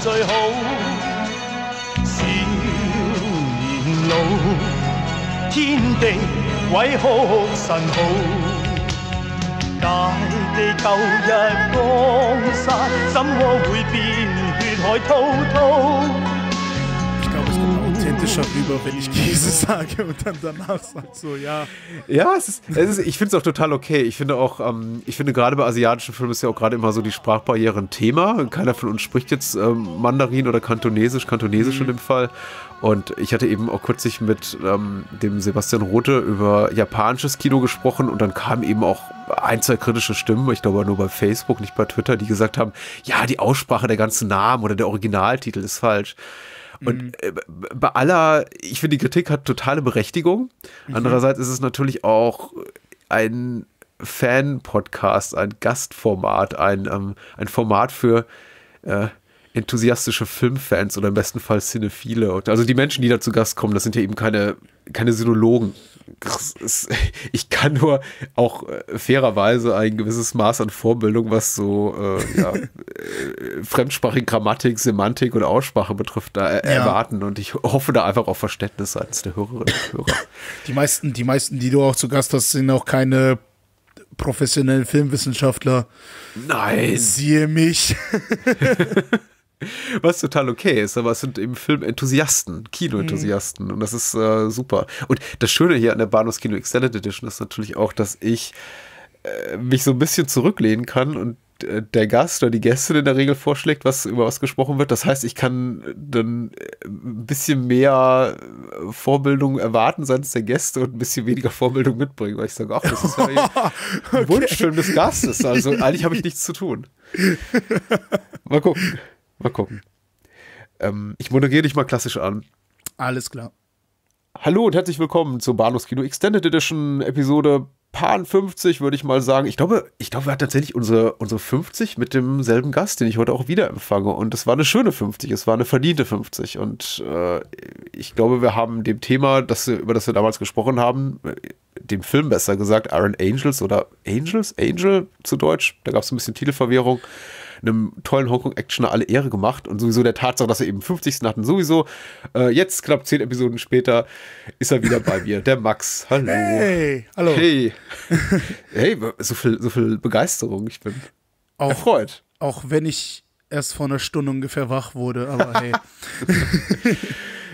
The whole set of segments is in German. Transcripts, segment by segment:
最好，少年老，天地鬼哭神号，大地旧日江山，怎么会变血海滔滔？kritischer rüber, wenn ich Käse sage und dann danach sage so, ja. Ja, es ist, es ist ich finde es auch total okay. Ich finde auch, ähm, ich finde gerade bei asiatischen Filmen ist ja auch gerade immer so die Sprachbarriere ein Thema. Keiner von uns spricht jetzt ähm, Mandarin oder Kantonesisch, Kantonesisch mhm. in dem Fall. Und ich hatte eben auch kürzlich mit ähm, dem Sebastian Rote über japanisches Kino gesprochen und dann kamen eben auch ein, zwei kritische Stimmen, ich glaube nur bei Facebook, nicht bei Twitter, die gesagt haben, ja, die Aussprache der ganzen Namen oder der Originaltitel ist falsch. Und mhm. Äh, bei aller, ich finde, die Kritik hat totale Berechtigung. Mhm. Andererseits ist es natürlich auch ein Fan-Podcast, ein Gastformat, ein, ähm, ein Format für äh, enthusiastische Filmfans oder im besten Fall Cinephile. Also die Menschen, die da zu Gast kommen, das sind ja eben keine, keine Sinologen ich kann nur auch äh, fairerweise ein gewisses Maß an Vorbildung, was so äh, ja, äh, fremdsprachige Grammatik, Semantik und Aussprache betrifft, da ja. erwarten. Und ich hoffe da einfach auf Verständnis seitens der Hörerinnen und Hörer. Die meisten, die meisten, die du auch zu Gast hast, sind auch keine professionellen Filmwissenschaftler. Nein. Siehe mich. Was total okay ist, aber es sind eben Filmenthusiasten, Kinoenthusiasten mhm. und das ist äh, super. Und das Schöne hier an der Bahnhofs Kino Extended Edition ist natürlich auch, dass ich äh, mich so ein bisschen zurücklehnen kann und äh, der Gast oder die Gästin in der Regel vorschlägt, was über was gesprochen wird. Das heißt, ich kann dann äh, ein bisschen mehr äh, Vorbildung erwarten seitens der Gäste und ein bisschen weniger Vorbildung mitbringen, weil ich sage, ach, das ist ja ein okay. Wunschfilm des Gastes. Also eigentlich habe ich nichts zu tun. Mal gucken. Mal gucken. Ähm, ich moderiere dich mal klassisch an. Alles klar. Hallo und herzlich willkommen zur Bahnhofskino Extended Edition Episode Pan 50, würde ich mal sagen. Ich glaube, ich glaube, wir hatten tatsächlich unsere, unsere 50 mit demselben Gast, den ich heute auch wieder empfange. Und es war eine schöne 50, es war eine verdiente 50. Und äh, ich glaube, wir haben dem Thema, das, über das wir damals gesprochen haben, dem Film besser gesagt, Iron Angels oder Angels, Angel zu Deutsch, da gab es ein bisschen Titelverwirrung, einem tollen hongkong Actioner alle Ehre gemacht und sowieso der Tatsache, dass er eben 50. hatten, sowieso. Äh, jetzt, knapp zehn Episoden später, ist er wieder bei mir, der Max. Hallo. Hey, hallo. Hey. hey, so viel, so viel Begeisterung. Ich bin auch, erfreut. Auch wenn ich erst vor einer Stunde ungefähr wach wurde, aber hey.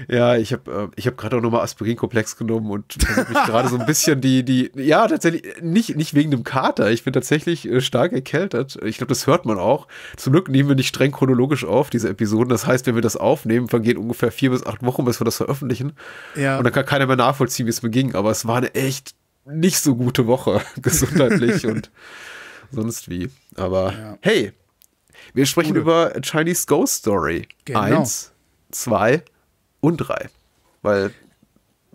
Ja, ich habe äh, ich hab gerade auch nochmal Aspirinkomplex genommen und mich gerade so ein bisschen die, die, ja, tatsächlich, nicht, nicht wegen dem Kater. Ich bin tatsächlich äh, stark erkältet. Ich glaube, das hört man auch. Zum Glück nehmen wir nicht streng chronologisch auf, diese Episoden. Das heißt, wenn wir das aufnehmen, vergehen ungefähr vier bis acht Wochen, bis wir das veröffentlichen. Ja. Und dann kann keiner mehr nachvollziehen, wie es mir ging. Aber es war eine echt nicht so gute Woche, gesundheitlich und sonst wie. Aber ja. hey, wir sprechen Gute. über Chinese Ghost Story. Genau. Eins, zwei, und drei. Weil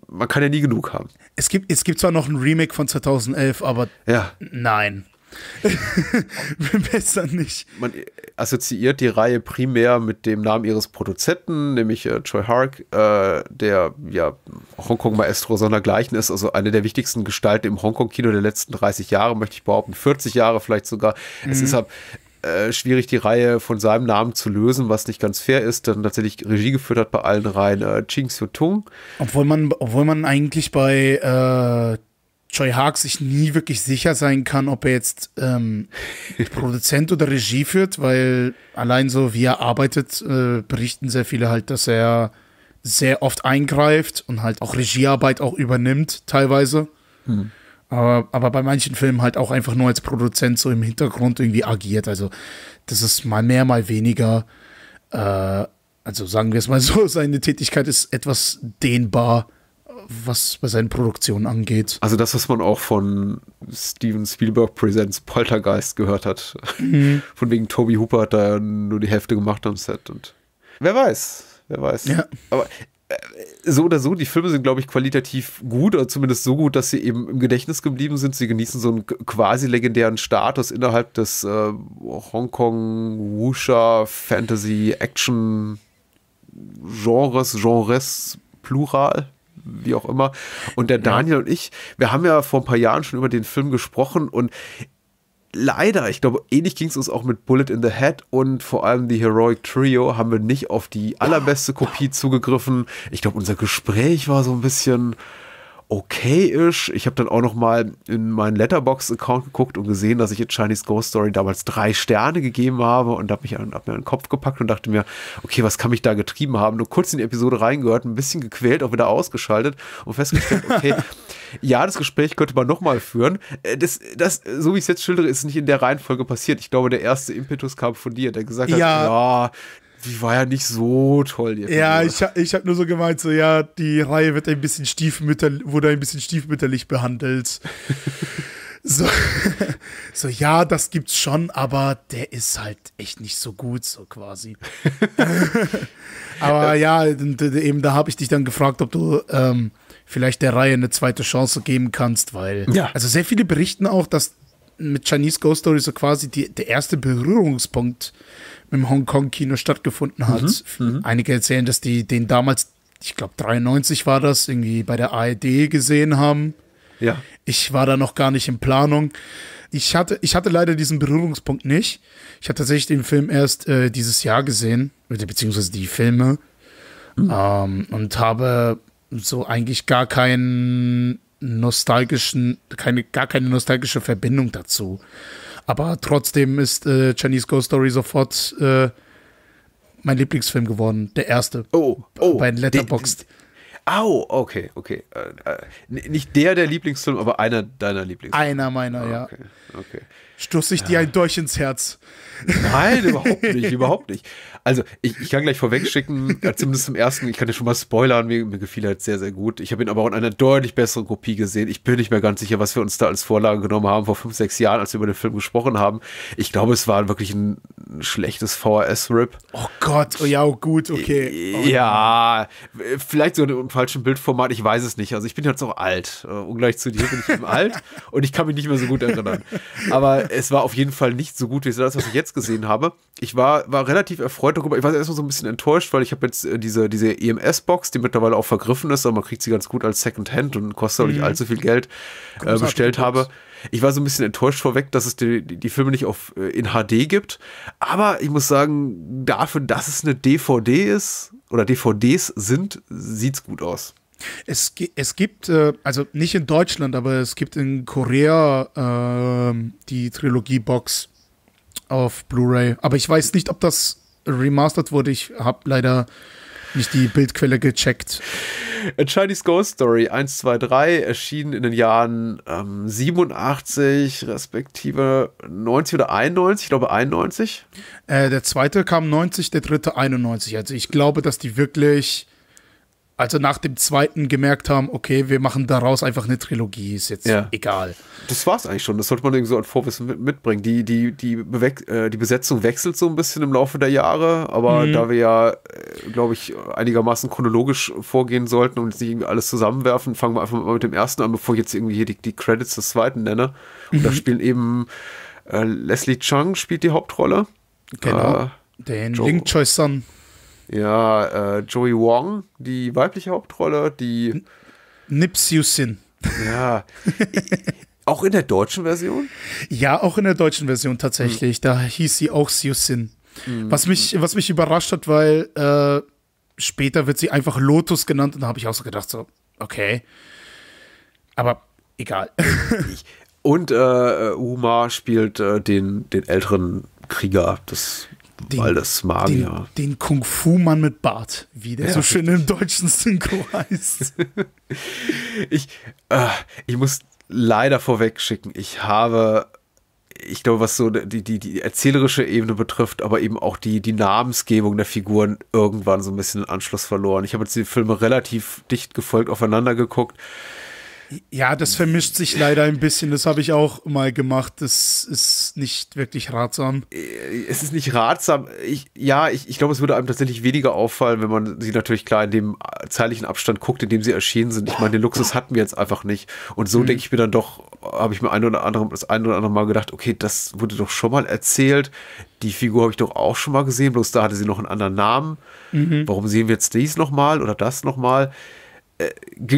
man kann ja nie genug haben. Es gibt, es gibt zwar noch ein Remake von 2011, aber ja. nein. Besser nicht. Man assoziiert die Reihe primär mit dem Namen ihres Produzenten, nämlich äh, Choi Hark, äh, der ja Hongkong-Maestro sondergleichen ist, also eine der wichtigsten Gestalten im Hongkong-Kino der letzten 30 Jahre, möchte ich behaupten, 40 Jahre vielleicht sogar. Mhm. Es ist halt, äh, schwierig, die Reihe von seinem Namen zu lösen, was nicht ganz fair ist, dann tatsächlich Regie geführt hat bei allen Reihen äh, Ching Seo Tung. Obwohl man, obwohl man eigentlich bei äh, Choi Haag sich nie wirklich sicher sein kann, ob er jetzt ähm, Produzent oder Regie führt, weil allein so wie er arbeitet, äh, berichten sehr viele halt, dass er sehr oft eingreift und halt auch Regiearbeit auch übernimmt, teilweise. Mhm. Aber, aber bei manchen Filmen halt auch einfach nur als Produzent so im Hintergrund irgendwie agiert. Also das ist mal mehr, mal weniger. Äh, also sagen wir es mal so, seine Tätigkeit ist etwas dehnbar was bei seinen Produktionen angeht. Also das, was man auch von Steven Spielberg Presents Poltergeist gehört hat. Mhm. Von wegen Toby Hooper hat da nur die Hälfte gemacht am Set und wer weiß, wer weiß. Ja. Aber so oder so, die Filme sind, glaube ich, qualitativ gut oder zumindest so gut, dass sie eben im Gedächtnis geblieben sind. Sie genießen so einen quasi legendären Status innerhalb des äh, Hongkong Wuxia Fantasy Action Genres, Genres Plural, wie auch immer. Und der Daniel ja. und ich, wir haben ja vor ein paar Jahren schon über den Film gesprochen und leider, ich glaube, ähnlich ging es uns auch mit Bullet in the Head und vor allem die Heroic Trio haben wir nicht auf die allerbeste Kopie zugegriffen. Ich glaube, unser Gespräch war so ein bisschen okay ist. Ich habe dann auch noch mal in meinen Letterbox-Account geguckt und gesehen, dass ich in Chinese Ghost Story damals drei Sterne gegeben habe und habe mich an, hab mir an den Kopf gepackt und dachte mir, okay, was kann mich da getrieben haben? Nur kurz in die Episode reingehört, ein bisschen gequält, auch wieder ausgeschaltet und festgestellt, okay, ja, das Gespräch könnte man noch mal führen. Äh, das, das, so wie ich es jetzt schildere, ist nicht in der Reihenfolge passiert. Ich glaube, der erste Impetus kam von dir, der gesagt hat, ja, ja die war ja nicht so toll. ja, ich, ich habe nur so gemeint, so ja, die Reihe wird ein bisschen stiefmütterlich, wurde ein bisschen stiefmütterlich behandelt. so, so, ja, das gibt's schon, aber der ist halt echt nicht so gut, so quasi. aber ja, eben da habe ich dich dann gefragt, ob du ähm, vielleicht der Reihe eine zweite Chance geben kannst, weil ja. also sehr viele berichten auch, dass mit Chinese Ghost Story so quasi die, der erste Berührungspunkt im Hongkong-Kino stattgefunden hat. Mhm, mhm, Einige erzählen, dass die den damals, ich glaube 93 war das, irgendwie bei der ARD gesehen haben. Ja. Ich war da noch gar nicht in Planung. Ich hatte, ich hatte leider diesen Berührungspunkt nicht. Ich habe tatsächlich den Film erst äh, dieses Jahr gesehen, beziehungsweise die Filme. Mhm. Ähm, und habe so eigentlich gar keinen nostalgischen, keine, gar keine nostalgische Verbindung dazu. Aber trotzdem ist äh, Chinese Ghost Story sofort äh, mein Lieblingsfilm geworden. Der erste. Oh, oh. Bei Letterboxd. Au, okay, okay. Äh, äh nicht der der Lieblingsfilm, aber einer deiner Lieblingsfilme. Einer meiner, oh, ah, okay, ja. Okay stoße ich ja. dir ein Dolch ins Herz. Nein, überhaupt nicht, überhaupt nicht. Also, ich, ich kann gleich vorweg schicken, äh, zumindest zum ersten, ich kann dir schon mal spoilern, mir, mir gefiel er jetzt halt sehr, sehr gut. Ich habe ihn aber auch in einer deutlich besseren Kopie gesehen. Ich bin nicht mehr ganz sicher, was wir uns da als Vorlage genommen haben vor fünf, sechs Jahren, als wir über den Film gesprochen haben. Ich glaube, es war wirklich ein, schlechtes VHS-Rip. Oh Gott, oh ja, oh gut, okay. Oh. Ja, vielleicht sogar im falschen Bildformat, ich weiß es nicht. Also, ich bin jetzt auch alt. Äh, ungleich zu dir bin ich eben alt und ich kann mich nicht mehr so gut erinnern. Aber es war auf jeden Fall nicht so gut wie das, was ich jetzt gesehen habe. Ich war, war relativ erfreut darüber. Ich war erstmal so ein bisschen enttäuscht, weil ich habe jetzt äh, diese, diese EMS-Box, die mittlerweile auch vergriffen ist, aber man kriegt sie ganz gut als Secondhand und kostet auch nicht mhm. allzu viel Geld, äh, bestellt habe. Ich war so ein bisschen enttäuscht vorweg, dass es die, die, die Filme nicht auf, äh, in HD gibt. Aber ich muss sagen, dafür, dass es eine DVD ist oder DVDs sind, sieht es gut aus. Es, es gibt, äh, also nicht in Deutschland, aber es gibt in Korea äh, die Trilogie-Box auf Blu-ray. Aber ich weiß nicht, ob das remastered wurde. Ich habe leider nicht die Bildquelle gecheckt. A Chinese Ghost Story 1, 2, 3 erschien in den Jahren ähm, 87 respektive 90 oder 91, ich glaube 91. Äh, der zweite kam 90, der dritte 91. Also ich glaube, dass die wirklich also nach dem zweiten gemerkt haben, okay, wir machen daraus einfach eine Trilogie, ist jetzt ja. egal. Das war es eigentlich schon, das sollte man irgendwie so an Vorwissen mitbringen. Die, die, die, äh, die, Besetzung wechselt so ein bisschen im Laufe der Jahre, aber mhm. da wir ja, äh, glaube ich, einigermaßen chronologisch vorgehen sollten und nicht irgendwie alles zusammenwerfen, fangen wir einfach mal mit dem ersten an, bevor ich jetzt irgendwie hier die, die Credits des zweiten nenne. Und mhm. da spielen eben äh, Leslie Chung spielt die Hauptrolle. Genau. Äh, Den Joe. Ling Choi Sun. Ja, äh, Joey Wong, die weibliche Hauptrolle, die. Nipsiusin. Ja. auch in der deutschen Version? Ja, auch in der deutschen Version tatsächlich. Mhm. Da hieß sie auch Siusin. Mhm. Was, mich, was mich überrascht hat, weil äh, später wird sie einfach Lotus genannt und da habe ich auch so gedacht, so, okay. Aber egal. und äh, äh, Uma spielt äh, den, den älteren Krieger. Das den, weil das Magier. Den, den Kung-Fu-Mann mit Bart, wie der ja, so schön im deutschen Synchro heißt. ich, äh, ich muss leider vorweg schicken, ich habe ich glaube, was so die, die, die erzählerische Ebene betrifft, aber eben auch die, die Namensgebung der Figuren irgendwann so ein bisschen den Anschluss verloren. Ich habe jetzt die Filme relativ dicht gefolgt, aufeinander geguckt. Ja, das vermischt sich leider ein bisschen. Das habe ich auch mal gemacht. Das ist nicht wirklich ratsam. Äh, es ist nicht ratsam. Ich, ja, ich, ich glaube, es würde einem tatsächlich weniger auffallen, wenn man sie natürlich klar in dem zeitlichen Abstand guckt, in dem sie erschienen sind. Ich meine, den Luxus hatten wir jetzt einfach nicht. Und so mhm. denke ich mir dann doch, habe ich mir ein oder andere, das ein oder andere Mal gedacht, okay, das wurde doch schon mal erzählt. Die Figur habe ich doch auch schon mal gesehen, bloß da hatte sie noch einen anderen Namen. Mhm. Warum sehen wir jetzt dies nochmal oder das nochmal? mal? äh,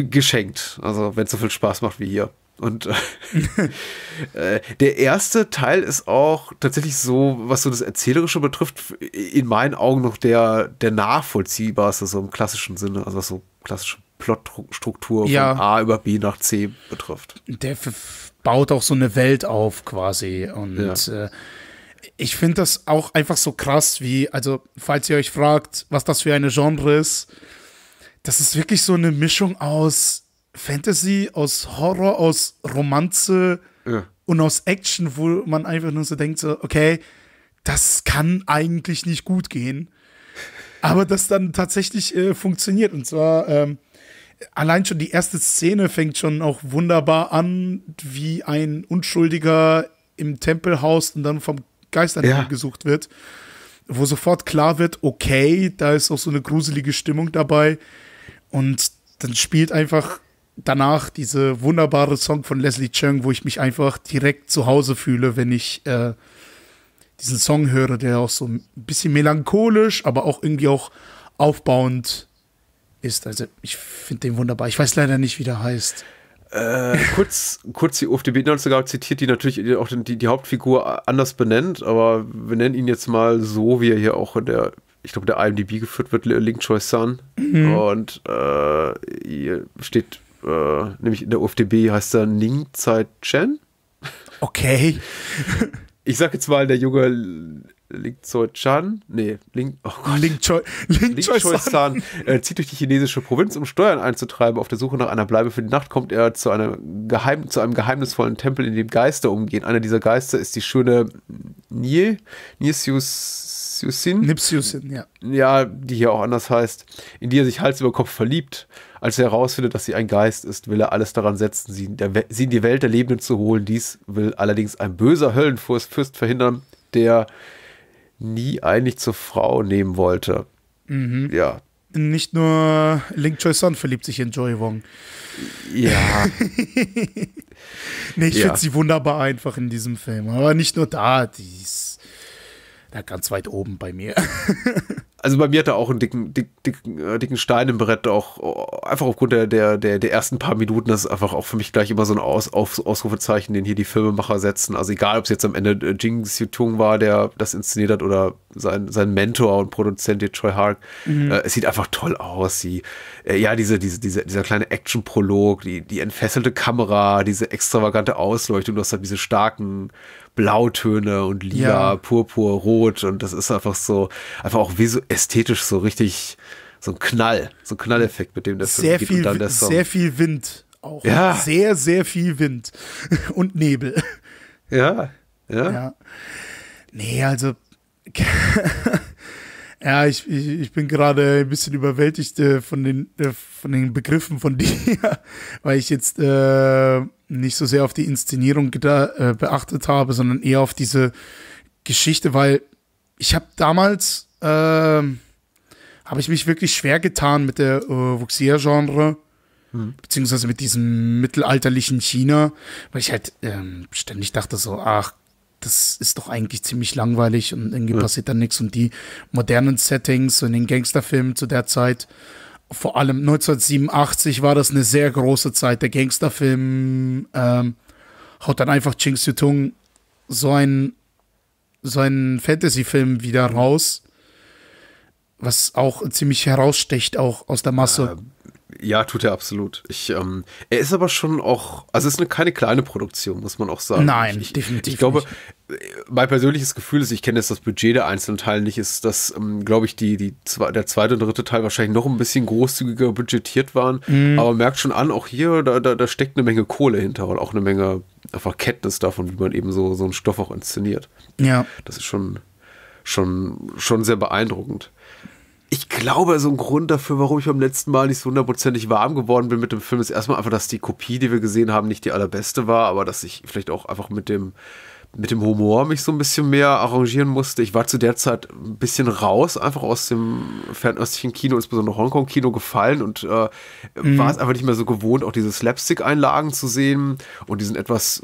geschenkt. Also, wenn es so viel Spaß macht wie hier. Und äh, äh, der erste Teil ist auch tatsächlich so, was so das Erzählerische betrifft, in meinen Augen noch der, der nachvollziehbarste, so im klassischen Sinne, also was so klassische Plotstruktur von A über B nach C betrifft. Der baut auch so eine Welt auf quasi. Und ja. äh, ich finde das auch einfach so krass, wie, also, falls ihr euch fragt, was das für eine Genre ist, das ist wirklich so eine Mischung aus Fantasy, aus Horror, aus Romanze ja. und aus Action, wo man einfach nur so denkt, so, okay, das kann eigentlich nicht gut gehen. Aber das dann tatsächlich äh, funktioniert. Und zwar ähm, allein schon die erste Szene fängt schon auch wunderbar an, wie ein Unschuldiger im Tempel haust und dann vom Geist an ja. gesucht wird. Wo sofort klar wird, okay, da ist auch so eine gruselige Stimmung dabei und dann spielt einfach danach diese wunderbare Song von Leslie Chung, wo ich mich einfach direkt zu Hause fühle, wenn ich äh, diesen Song höre, der auch so ein bisschen melancholisch, aber auch irgendwie auch aufbauend ist. Also ich finde den wunderbar. Ich weiß leider nicht, wie der heißt. Äh, kurz, kurz die UFDB sogar zitiert, die natürlich auch die, die Hauptfigur anders benennt, aber wir nennen ihn jetzt mal so, wie er hier auch in der ich glaube, der IMDb geführt wird, Link Choi Sun. Mhm. Und äh, hier steht, äh, nämlich in der UFDB heißt er Ning Tsai Chen. Okay. ich sag jetzt mal, der Junge Ling Choi Chan, nee, Ling, oh Gott. Ling Choi, Ling, Ling Choi San, äh, zieht durch die chinesische Provinz, um Steuern einzutreiben. Auf der Suche nach einer Bleibe für die Nacht kommt er zu, einer geheim, zu einem geheimnisvollen Tempel, in dem Geister umgehen. Einer dieser Geister ist die schöne Nie, Nisyusin. Nipsyusin, ja. Ja, die hier auch anders heißt, in die er sich Hals über Kopf verliebt. Als er herausfindet, dass sie ein Geist ist, will er alles daran setzen, sie in, der, sie in die Welt der Lebenden zu holen. Dies will allerdings ein böser Höllenfürst verhindern, der nie eigentlich zur Frau nehmen wollte. Mhm. Ja. Nicht nur Link Choi Sun verliebt sich in Joy Wong. Ja. nee, ich ja. finde sie wunderbar einfach in diesem Film. Aber nicht nur da, die ist da ganz weit oben bei mir. also bei mir hat er auch einen dicken, dick, dicken, äh, dicken Stein im Brett, auch oh, einfach aufgrund der, der, der, der ersten paar Minuten, das ist einfach auch für mich gleich immer so ein Aus, Aus, Ausrufezeichen, den hier die Filmemacher setzen. Also egal, ob es jetzt am Ende äh, Jing Xiutung war, der das inszeniert hat, oder sein, sein Mentor und Produzent, der Troy Hark. Mhm. Äh, es sieht einfach toll aus. Sie, äh, ja, diese, diese, diese, dieser kleine Action-Prolog, die, die entfesselte Kamera, diese extravagante Ausleuchtung, du hast halt diese starken Blautöne und lila, ja. purpur, rot und das ist einfach so, einfach auch visu ästhetisch so richtig so ein Knall, so ein Knalleffekt, mit dem das sehr Film viel, geht Sehr viel Wind auch. Ja. Sehr, sehr viel Wind und Nebel. Ja, ja. ja. Nee, also. ja, ich, ich, ich bin gerade ein bisschen überwältigt äh, von, den, äh, von den Begriffen von dir, weil ich jetzt äh, nicht so sehr auf die Inszenierung äh, beachtet habe, sondern eher auf diese Geschichte, weil ich habe damals äh, habe ich mich wirklich schwer getan mit der äh, Wuxia-Genre hm. beziehungsweise mit diesem mittelalterlichen China, weil ich halt ähm, ständig dachte so, ach, das ist doch eigentlich ziemlich langweilig und irgendwie ja. passiert da nichts und die modernen Settings so in den Gangsterfilmen zu der Zeit vor allem 1987 war das eine sehr große Zeit. Der Gangsterfilm ähm, haut dann einfach Ching Tung so einen so einen Fantasy-Film wieder raus, was auch ziemlich herausstecht, auch aus der Masse. Ähm, ja, tut er absolut. Ich, ähm, er ist aber schon auch, also es ist eine, keine kleine Produktion, muss man auch sagen. Nein, ich, definitiv. Ich glaube, nicht. Äh, mein persönliches Gefühl ist, ich kenne jetzt das Budget der einzelnen Teile nicht, ist, dass, ähm, glaube ich, die, die zwei, der zweite und dritte Teil wahrscheinlich noch ein bisschen großzügiger budgetiert waren. Mhm. Aber merkt schon an, auch hier, da, da, da steckt eine Menge Kohle hinter und auch eine Menge einfach Kenntnis davon, wie man eben so, so einen Stoff auch inszeniert. Ja. Das ist schon, schon, schon sehr beeindruckend ich glaube, so ein Grund dafür, warum ich beim letzten Mal nicht so hundertprozentig warm geworden bin mit dem Film, ist erstmal einfach, dass die Kopie, die wir gesehen haben, nicht die allerbeste war, aber dass ich vielleicht auch einfach mit dem, mit dem Humor mich so ein bisschen mehr arrangieren musste. Ich war zu der Zeit ein bisschen raus, einfach aus dem fernöstlichen Kino, insbesondere Hongkong-Kino, gefallen und äh, mhm. war es einfach nicht mehr so gewohnt, auch diese Slapstick-Einlagen zu sehen und diesen etwas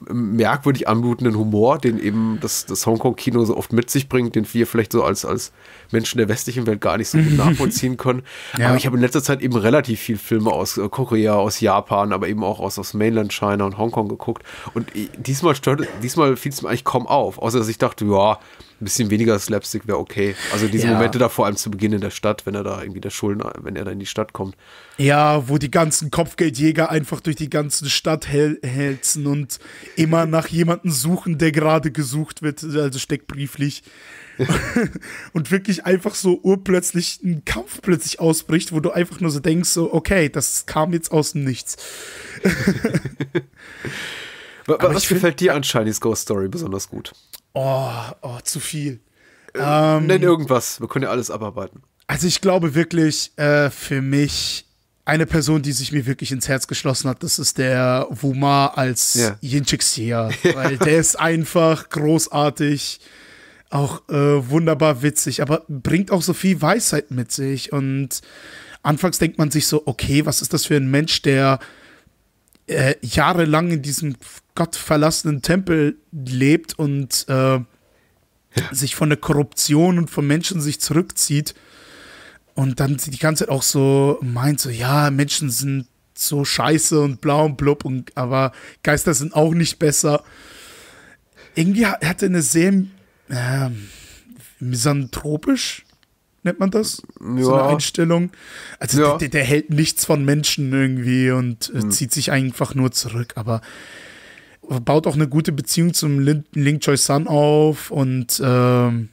merkwürdig anmutenden Humor, den eben das, das Hongkong-Kino so oft mit sich bringt, den wir vielleicht so als, als Menschen der westlichen Welt gar nicht so gut nachvollziehen können. ja. Aber ich habe in letzter Zeit eben relativ viel Filme aus äh, Korea, aus Japan, aber eben auch aus, aus Mainland China und Hongkong geguckt. Und diesmal diesmal fiel es mir eigentlich kaum auf, außer dass ich dachte, ja, ein bisschen weniger Slapstick wäre okay. Also diese ja. Momente da vor allem zu Beginn in der Stadt, wenn er da irgendwie der Schulden, wenn er da in die Stadt kommt. Ja, wo die ganzen Kopfgeldjäger einfach durch die ganze Stadt hälzen und immer nach jemandem suchen, der gerade gesucht wird, also steckbrieflich. und wirklich einfach so urplötzlich ein Kampf plötzlich ausbricht, wo du einfach nur so denkst, so, okay, das kam jetzt aus dem Nichts. was gefällt dir an Shinies Ghost Story besonders gut? Oh, oh zu viel. Äh, ähm, nenn irgendwas, wir können ja alles abarbeiten. Also ich glaube wirklich, äh, für mich eine Person, die sich mir wirklich ins Herz geschlossen hat, das ist der Wuma als Yin Jinchixia, weil der ist einfach großartig, auch äh, wunderbar witzig, aber bringt auch so viel Weisheit mit sich und anfangs denkt man sich so, okay, was ist das für ein Mensch, der äh, jahrelang in diesem gottverlassenen Tempel lebt und äh, sich von der Korruption und von Menschen sich zurückzieht und dann die ganze Zeit auch so meint, so ja, Menschen sind so scheiße und blau und blub, und, aber Geister sind auch nicht besser. Irgendwie hat er eine sehr äh, misanthropisch, nennt man das? Ja. So eine Einstellung. Also ja. der, der, hält nichts von Menschen irgendwie und äh, hm. zieht sich einfach nur zurück, aber baut auch eine gute Beziehung zum Lin Link Choi Sun auf und ähm,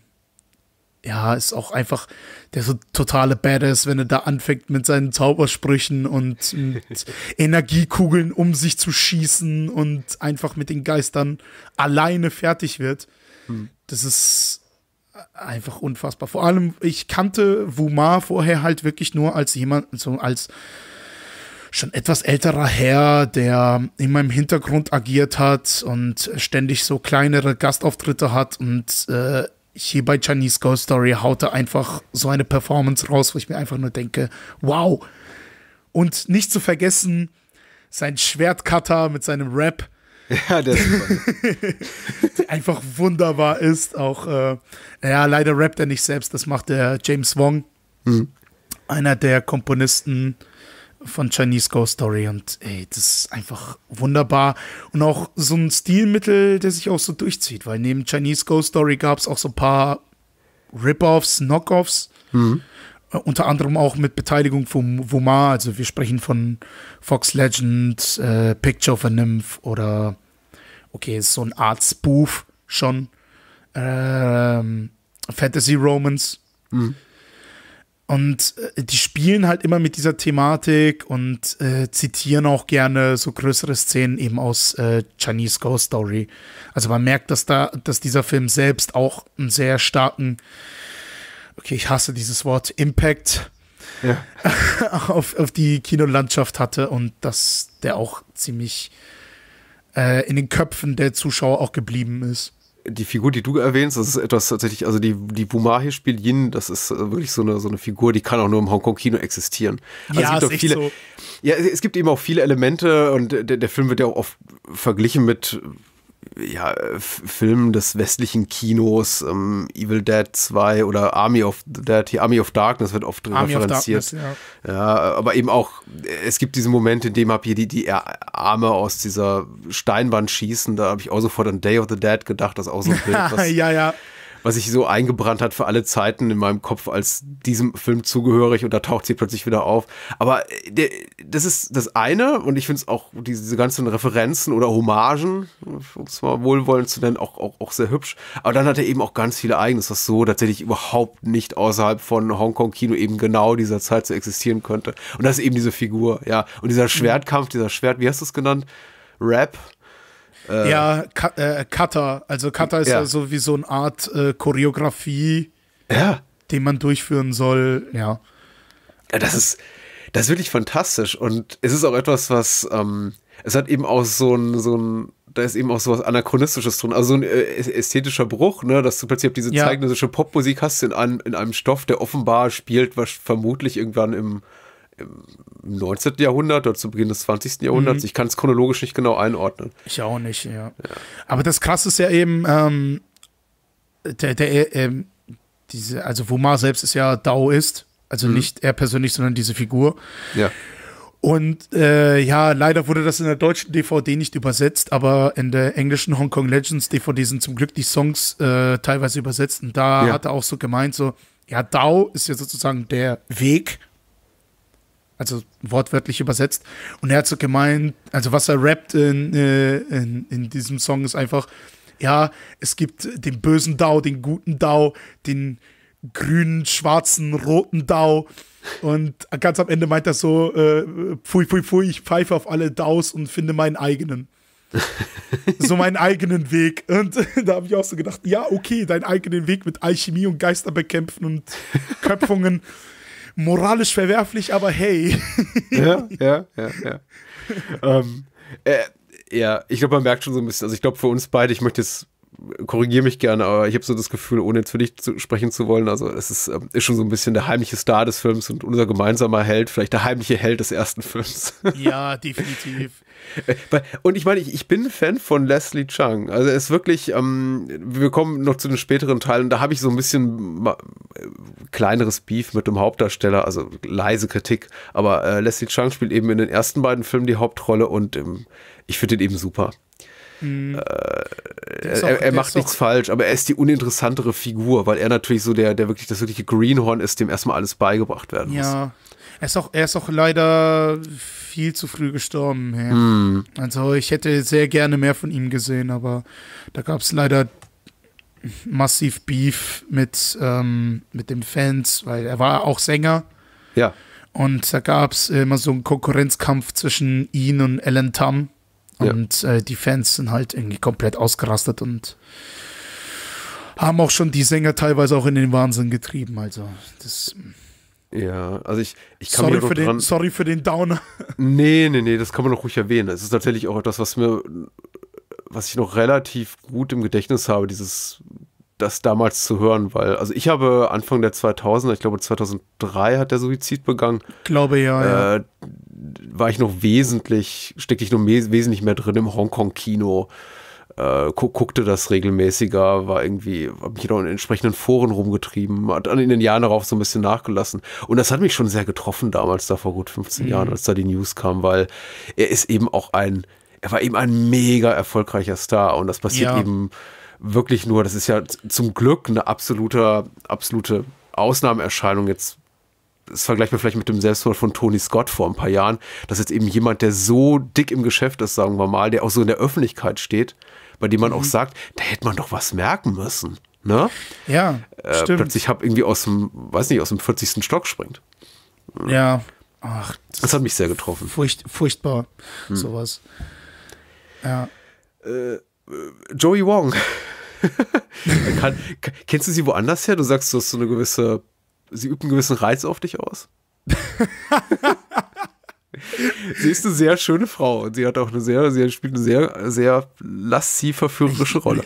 ja, ist auch einfach der so totale Badass, wenn er da anfängt mit seinen Zaubersprüchen und, und Energiekugeln um sich zu schießen und einfach mit den Geistern alleine fertig wird. Hm. Das ist einfach unfassbar. Vor allem, ich kannte Wuma vorher halt wirklich nur als jemand, so als schon etwas älterer Herr, der immer im Hintergrund agiert hat und ständig so kleinere Gastauftritte hat und äh, hier bei Chinese Ghost Story haut er einfach so eine Performance raus, wo ich mir einfach nur denke, wow. Und nicht zu vergessen, sein Schwertcutter mit seinem Rap. Ja, der ist einfach wunderbar ist. Auch, äh, ja, leider rappt er nicht selbst, das macht der James Wong. Mhm. Einer der Komponisten von Chinese Ghost Story und ey, das ist einfach wunderbar und auch so ein Stilmittel, der sich auch so durchzieht, weil neben Chinese Ghost Story gab es auch so ein paar Rip-Offs, Knock-Offs, mhm. äh, unter anderem auch mit Beteiligung von Wuma, also wir sprechen von Fox Legend, äh, Picture of a Nymph oder okay, ist so ein Art Spoof schon, ähm, Fantasy Romans, mhm. Und äh, die spielen halt immer mit dieser Thematik und äh, zitieren auch gerne so größere Szenen eben aus äh, Chinese Ghost Story. Also man merkt, dass da, dass dieser Film selbst auch einen sehr starken, okay, ich hasse dieses Wort, Impact ja. auf, auf die Kinolandschaft hatte und dass der auch ziemlich äh, in den Köpfen der Zuschauer auch geblieben ist die Figur, die du erwähnst, das ist etwas tatsächlich, also die, die Bumahi spielt Yin, das ist äh, wirklich so eine, so eine Figur, die kann auch nur im Hongkong-Kino existieren. Also ja, es gibt auch viele, so. ja, es gibt eben auch viele Elemente und der, der Film wird ja auch oft verglichen mit ja, Filmen des westlichen Kinos, ähm, Evil Dead 2 oder Army of Dead, Army of Darkness wird oft Army referenziert. Darkness, ja. ja. aber eben auch, es gibt diesen Moment, in dem ab hier die, die Arme aus dieser Steinwand schießen. Da habe ich auch sofort an Day of the Dead gedacht, das ist auch so ein Bild, was, ja, ja was sich so eingebrannt hat für alle Zeiten in meinem Kopf als diesem Film zugehörig und da taucht sie plötzlich wieder auf. Aber äh, der, das ist das eine und ich finde es auch diese ganzen Referenzen oder Hommagen, um es mal wohlwollend zu nennen, auch, auch, auch sehr hübsch. Aber dann hat er eben auch ganz viele Eigenes, was so tatsächlich überhaupt nicht außerhalb von Hongkong-Kino eben genau dieser Zeit so existieren könnte. Und das ist eben diese Figur, ja. Und dieser Schwertkampf, dieser Schwert, wie hast du es genannt? Rap. Äh, ja, Ka äh, Kata. Also Cutter ist ja. so also wie so eine Art äh, Choreografie, ja. die man durchführen soll. Ja. ja. Das ist, das ist wirklich fantastisch. Und es ist auch etwas, was ähm, es hat eben auch so ein, so ein da ist eben auch so was Anachronistisches drin. Also so ein äh, ästhetischer Bruch, ne, dass du plötzlich diese ja. zeitgenössische Popmusik hast in einem, in einem Stoff, der offenbar spielt, was vermutlich irgendwann im im 19. Jahrhundert oder zu Beginn des 20. Jahrhunderts. Mhm. Ich kann es chronologisch nicht genau einordnen. Ich auch nicht, ja. ja. Aber das Krasse ist ja eben, ähm, der, der, äh, ähm, diese, also Womar selbst ist ja Daoist, also mhm. nicht er persönlich, sondern diese Figur. Ja. Und äh, ja, leider wurde das in der deutschen DVD nicht übersetzt, aber in der englischen Hong Kong Legends DVD sind zum Glück die Songs äh, teilweise übersetzt. Und da ja. hat er auch so gemeint, so, ja, Dao ist ja sozusagen der Weg also wortwörtlich übersetzt. Und er hat so gemeint, also was er rappt in, äh, in, in diesem Song ist einfach, ja, es gibt den bösen Dao, den guten Dao, den grünen, schwarzen, roten Dao. Und ganz am Ende meint er so, äh, pfui, pfui, pfui, ich pfeife auf alle Daos und finde meinen eigenen. so meinen eigenen Weg. Und da habe ich auch so gedacht, ja, okay, deinen eigenen Weg mit Alchemie und Geister bekämpfen und Köpfungen. moralisch verwerflich, aber hey. ja, ja, ja, ja. ähm, äh, ja, ich glaube, man merkt schon so ein bisschen, also ich glaube für uns beide, ich möchte jetzt korrigiere mich gerne, aber ich habe so das Gefühl, ohne jetzt für dich zu sprechen zu wollen, also es ist, ähm, ist schon so ein bisschen der heimliche Star des Films und unser gemeinsamer Held, vielleicht der heimliche Held des ersten Films. Ja, definitiv. Äh, und ich meine, ich, ich bin Fan von Leslie Chung. Also er ist wirklich, ähm, wir kommen noch zu den späteren Teilen, da habe ich so ein bisschen äh, kleineres Beef mit dem Hauptdarsteller, also leise Kritik. Aber äh, Leslie Chung spielt eben in den ersten beiden Filmen die Hauptrolle und ähm, ich finde ihn eben super. Hm. Äh, er, er macht nichts falsch, aber er ist die uninteressantere Figur, weil er natürlich so der, der wirklich das wirkliche Greenhorn ist, dem erstmal alles beigebracht werden muss. Ja. Er ist, auch, er ist auch leider viel zu früh gestorben. Ja. Mhm. Also ich hätte sehr gerne mehr von ihm gesehen, aber da gab es leider massiv Beef mit, ähm, mit den Fans, weil er war auch Sänger. Ja. Und da gab es immer so einen Konkurrenzkampf zwischen ihn und Alan Tam. Und ja. äh, die Fans sind halt irgendwie komplett ausgerastet und haben auch schon die Sänger teilweise auch in den Wahnsinn getrieben. Also, das. Ja, also ich, ich kann sorry mir für dran, Sorry für den Downer. Nee, nee, nee, das kann man noch ruhig erwähnen. Es ist natürlich auch etwas, was mir, was ich noch relativ gut im Gedächtnis habe, dieses das damals zu hören, weil, also ich habe Anfang der 2000er, ich glaube 2003 hat der Suizid begangen. Ich glaube ja, äh, ja. War ich noch wesentlich, steckte ich noch wesentlich mehr drin im Hongkong-Kino. Äh, gu guckte das regelmäßiger, war irgendwie, habe mich noch in entsprechenden Foren rumgetrieben, hat dann in den Jahren darauf so ein bisschen nachgelassen. Und das hat mich schon sehr getroffen damals, da vor gut 15 mhm. Jahren, als da die News kam, weil er ist eben auch ein, er war eben ein mega erfolgreicher Star und das passiert ja. eben wirklich nur, das ist ja zum Glück eine absolute, absolute Ausnahmeerscheinung jetzt das vergleicht man vielleicht mit dem Selbstmord von Tony Scott vor ein paar Jahren, dass jetzt eben jemand, der so dick im Geschäft ist, sagen wir mal, der auch so in der Öffentlichkeit steht, bei dem man mhm. auch sagt, da hätte man doch was merken müssen. Ne? Ja, äh, stimmt. Plötzlich hab irgendwie aus dem, weiß nicht, aus dem 40. Stock springt. Hm. Ja. Ach, das, das hat mich sehr getroffen. Furcht, furchtbar, hm. sowas. Ja. Äh, äh Joey Wong kann, kennst du sie woanders her? Du sagst, du hast so eine gewisse, sie übt einen gewissen Reiz auf dich aus. sie ist eine sehr schöne Frau und sie hat auch eine sehr, sie spielt eine sehr, sehr lassiv verführerische Rolle.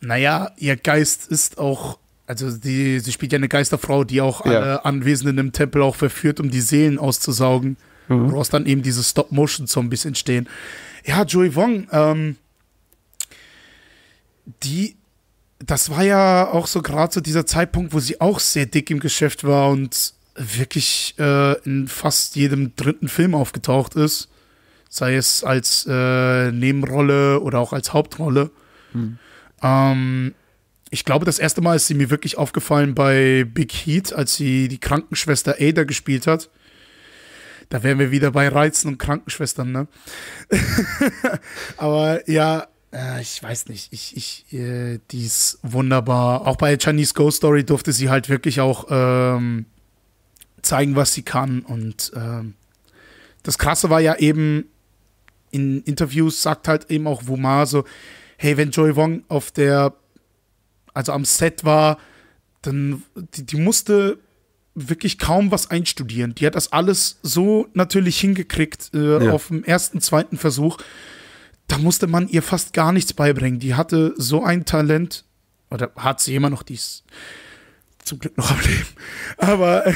Naja, ihr Geist ist auch, also die, sie spielt ja eine Geisterfrau, die auch alle Anwesenden im Tempel auch verführt, um die Seelen auszusaugen. Mhm. Woraus dann eben diese Stop-Motion-Zombies entstehen. Ja, Joey Wong, ähm, die das war ja auch so gerade so dieser Zeitpunkt, wo sie auch sehr dick im Geschäft war und wirklich äh, in fast jedem dritten Film aufgetaucht ist. Sei es als äh, Nebenrolle oder auch als Hauptrolle. Hm. Ähm, ich glaube, das erste Mal ist sie mir wirklich aufgefallen bei Big Heat, als sie die Krankenschwester Ada gespielt hat. Da wären wir wieder bei Reizen und Krankenschwestern, ne? Aber ja, äh, ich weiß nicht, ich, ich, äh, die ist wunderbar. Auch bei Chinese Ghost Story durfte sie halt wirklich auch ähm, zeigen, was sie kann. Und ähm, das Krasse war ja eben, in Interviews sagt halt eben auch Wumar so, hey, wenn Joy Wong auf der, also am Set war, dann, die, die musste wirklich kaum was einstudieren. Die hat das alles so natürlich hingekriegt äh, ja. auf dem ersten, zweiten Versuch da musste man ihr fast gar nichts beibringen. Die hatte so ein Talent, oder hat sie immer noch dies, zum Glück noch am Leben. Aber äh,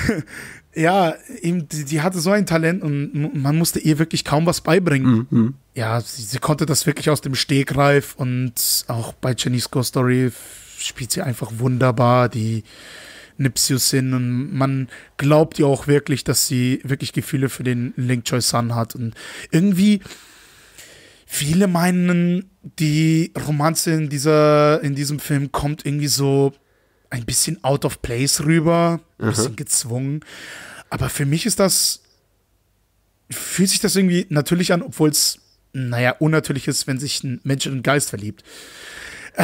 ja, eben, die, die, hatte so ein Talent und man musste ihr wirklich kaum was beibringen. Mhm, mhm. Ja, sie, sie, konnte das wirklich aus dem Stegreif und auch bei Jenny's Ghost Story spielt sie einfach wunderbar die Nipsius hin und man glaubt ihr auch wirklich, dass sie wirklich Gefühle für den Link Choi Sun hat und irgendwie Viele meinen, die Romanze in, dieser, in diesem Film kommt irgendwie so ein bisschen out of place rüber, ein mhm. bisschen gezwungen. Aber für mich ist das, fühlt sich das irgendwie natürlich an, obwohl es, naja, unnatürlich ist, wenn sich ein Mensch in einen Geist verliebt.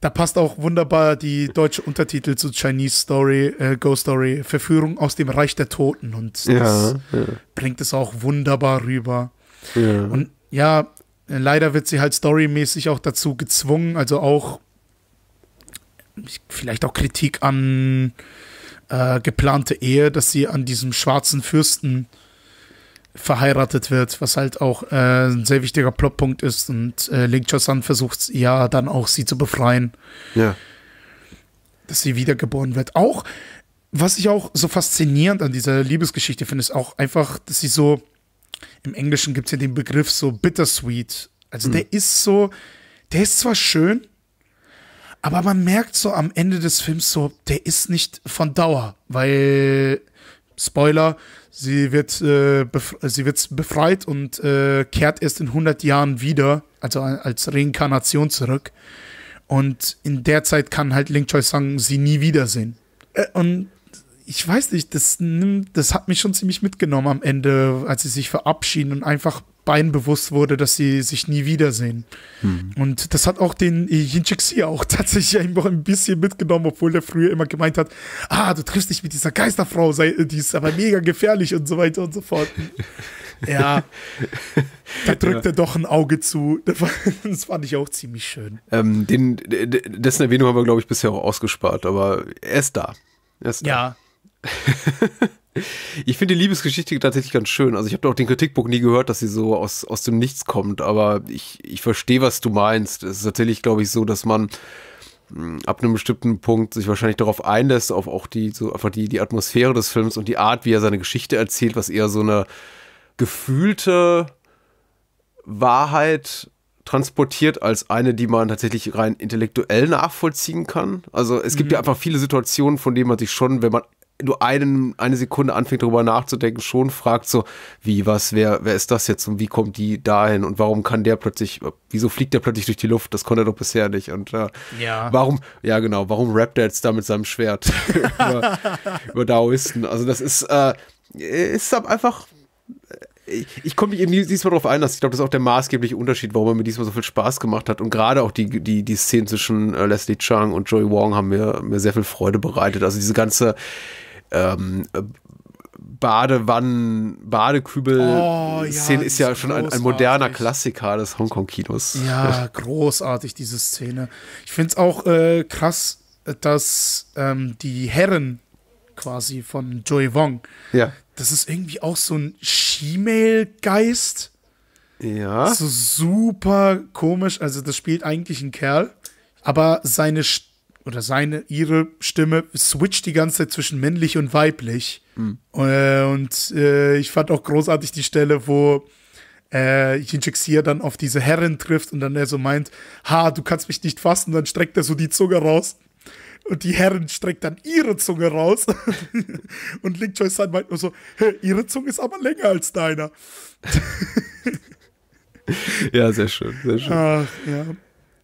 da passt auch wunderbar die deutsche Untertitel zu Chinese Story, äh, Ghost Story, Verführung aus dem Reich der Toten. Und das ja. bringt es auch wunderbar rüber. Ja. Und ja, äh, leider wird sie halt storymäßig auch dazu gezwungen, also auch vielleicht auch Kritik an äh, geplante Ehe, dass sie an diesem schwarzen Fürsten verheiratet wird, was halt auch äh, ein sehr wichtiger Plotpunkt ist. Und äh, Link Chosan versucht ja dann auch sie zu befreien. Ja. Dass sie wiedergeboren wird. Auch, was ich auch so faszinierend an dieser Liebesgeschichte finde, ist auch einfach, dass sie so im Englischen gibt es ja den Begriff so bittersweet. Also mhm. der hm. ist so, der ist zwar schön, aber man merkt so am Ende des Films so, der ist nicht von Dauer, weil Spoiler, sie wird, äh, bef sie wird befreit und äh, kehrt erst in 100 Jahren wieder, also als Reinkarnation zurück. Und in der Zeit kann halt Ling Choi Sang sie nie wiedersehen. Äh, und ich weiß nicht, das, das hat mich schon ziemlich mitgenommen am Ende, als sie sich verabschieden und einfach beiden bewusst wurde, dass sie sich nie wiedersehen. Hm. Und das hat auch den Jinchixi auch tatsächlich einfach ein bisschen mitgenommen, obwohl er früher immer gemeint hat, ah, du triffst dich mit dieser Geisterfrau, die ist aber mega gefährlich und so weiter und so fort. ja, da drückt ja. er doch ein Auge zu. Das fand ich auch ziemlich schön. Ähm, den, dessen Erwähnung haben wir, glaube ich, bisher auch ausgespart, aber er ist da. Er ist da. ja. ich finde die Liebesgeschichte tatsächlich ganz schön. Also ich habe auch den Kritikpunkt nie gehört, dass sie so aus, aus dem Nichts kommt, aber ich, ich verstehe, was du meinst. Es ist tatsächlich, glaube ich, so, dass man hm, ab einem bestimmten Punkt sich wahrscheinlich darauf einlässt, auf auch die, so einfach die, die Atmosphäre des Films und die Art, wie er seine Geschichte erzählt, was eher so eine gefühlte Wahrheit transportiert als eine, die man tatsächlich rein intellektuell nachvollziehen kann. Also es gibt mhm. ja einfach viele Situationen, von denen man sich schon, wenn man nur einen, eine Sekunde anfängt darüber nachzudenken, schon fragt so, wie, was, wer, wer ist das jetzt und wie kommt die dahin und warum kann der plötzlich, wieso fliegt der plötzlich durch die Luft? Das konnte er doch bisher nicht. Und äh, ja. warum, ja genau, warum rappt er jetzt da mit seinem Schwert über, über Daoisten? Also das ist, äh, ist einfach. Ich, ich komme mich eben diesmal darauf ein, dass ich glaube, das ist auch der maßgebliche Unterschied, warum er mir diesmal so viel Spaß gemacht hat. Und gerade auch die, die, die Szenen zwischen äh, Leslie Chung und Joey Wong haben mir, mir sehr viel Freude bereitet. Also diese ganze, ähm, Badewannen, Badekübel oh, ja, Szene ist ja schon ein, ein, moderner Klassiker des Hongkong-Kinos. Ja, großartig, diese Szene. Ich finde es auch äh, krass, dass ähm, die Herren quasi von Joey Wong, ja. das ist irgendwie auch so ein Shemale-Geist. Ja. So super komisch. Also, das spielt eigentlich ein Kerl, aber seine Stimme oder seine, ihre Stimme switcht die ganze Zeit zwischen männlich und weiblich. Mhm. Äh, und äh, ich fand auch großartig die Stelle, wo äh, Jinjixia dann auf diese Herren trifft und dann er so meint, ha, du kannst mich nicht fassen, dann streckt er so die Zunge raus. Und die Herren streckt dann ihre Zunge raus. und Link Choi San meint nur so, ihre Zunge ist aber länger als deiner. ja, sehr schön, sehr schön. Ach, ja.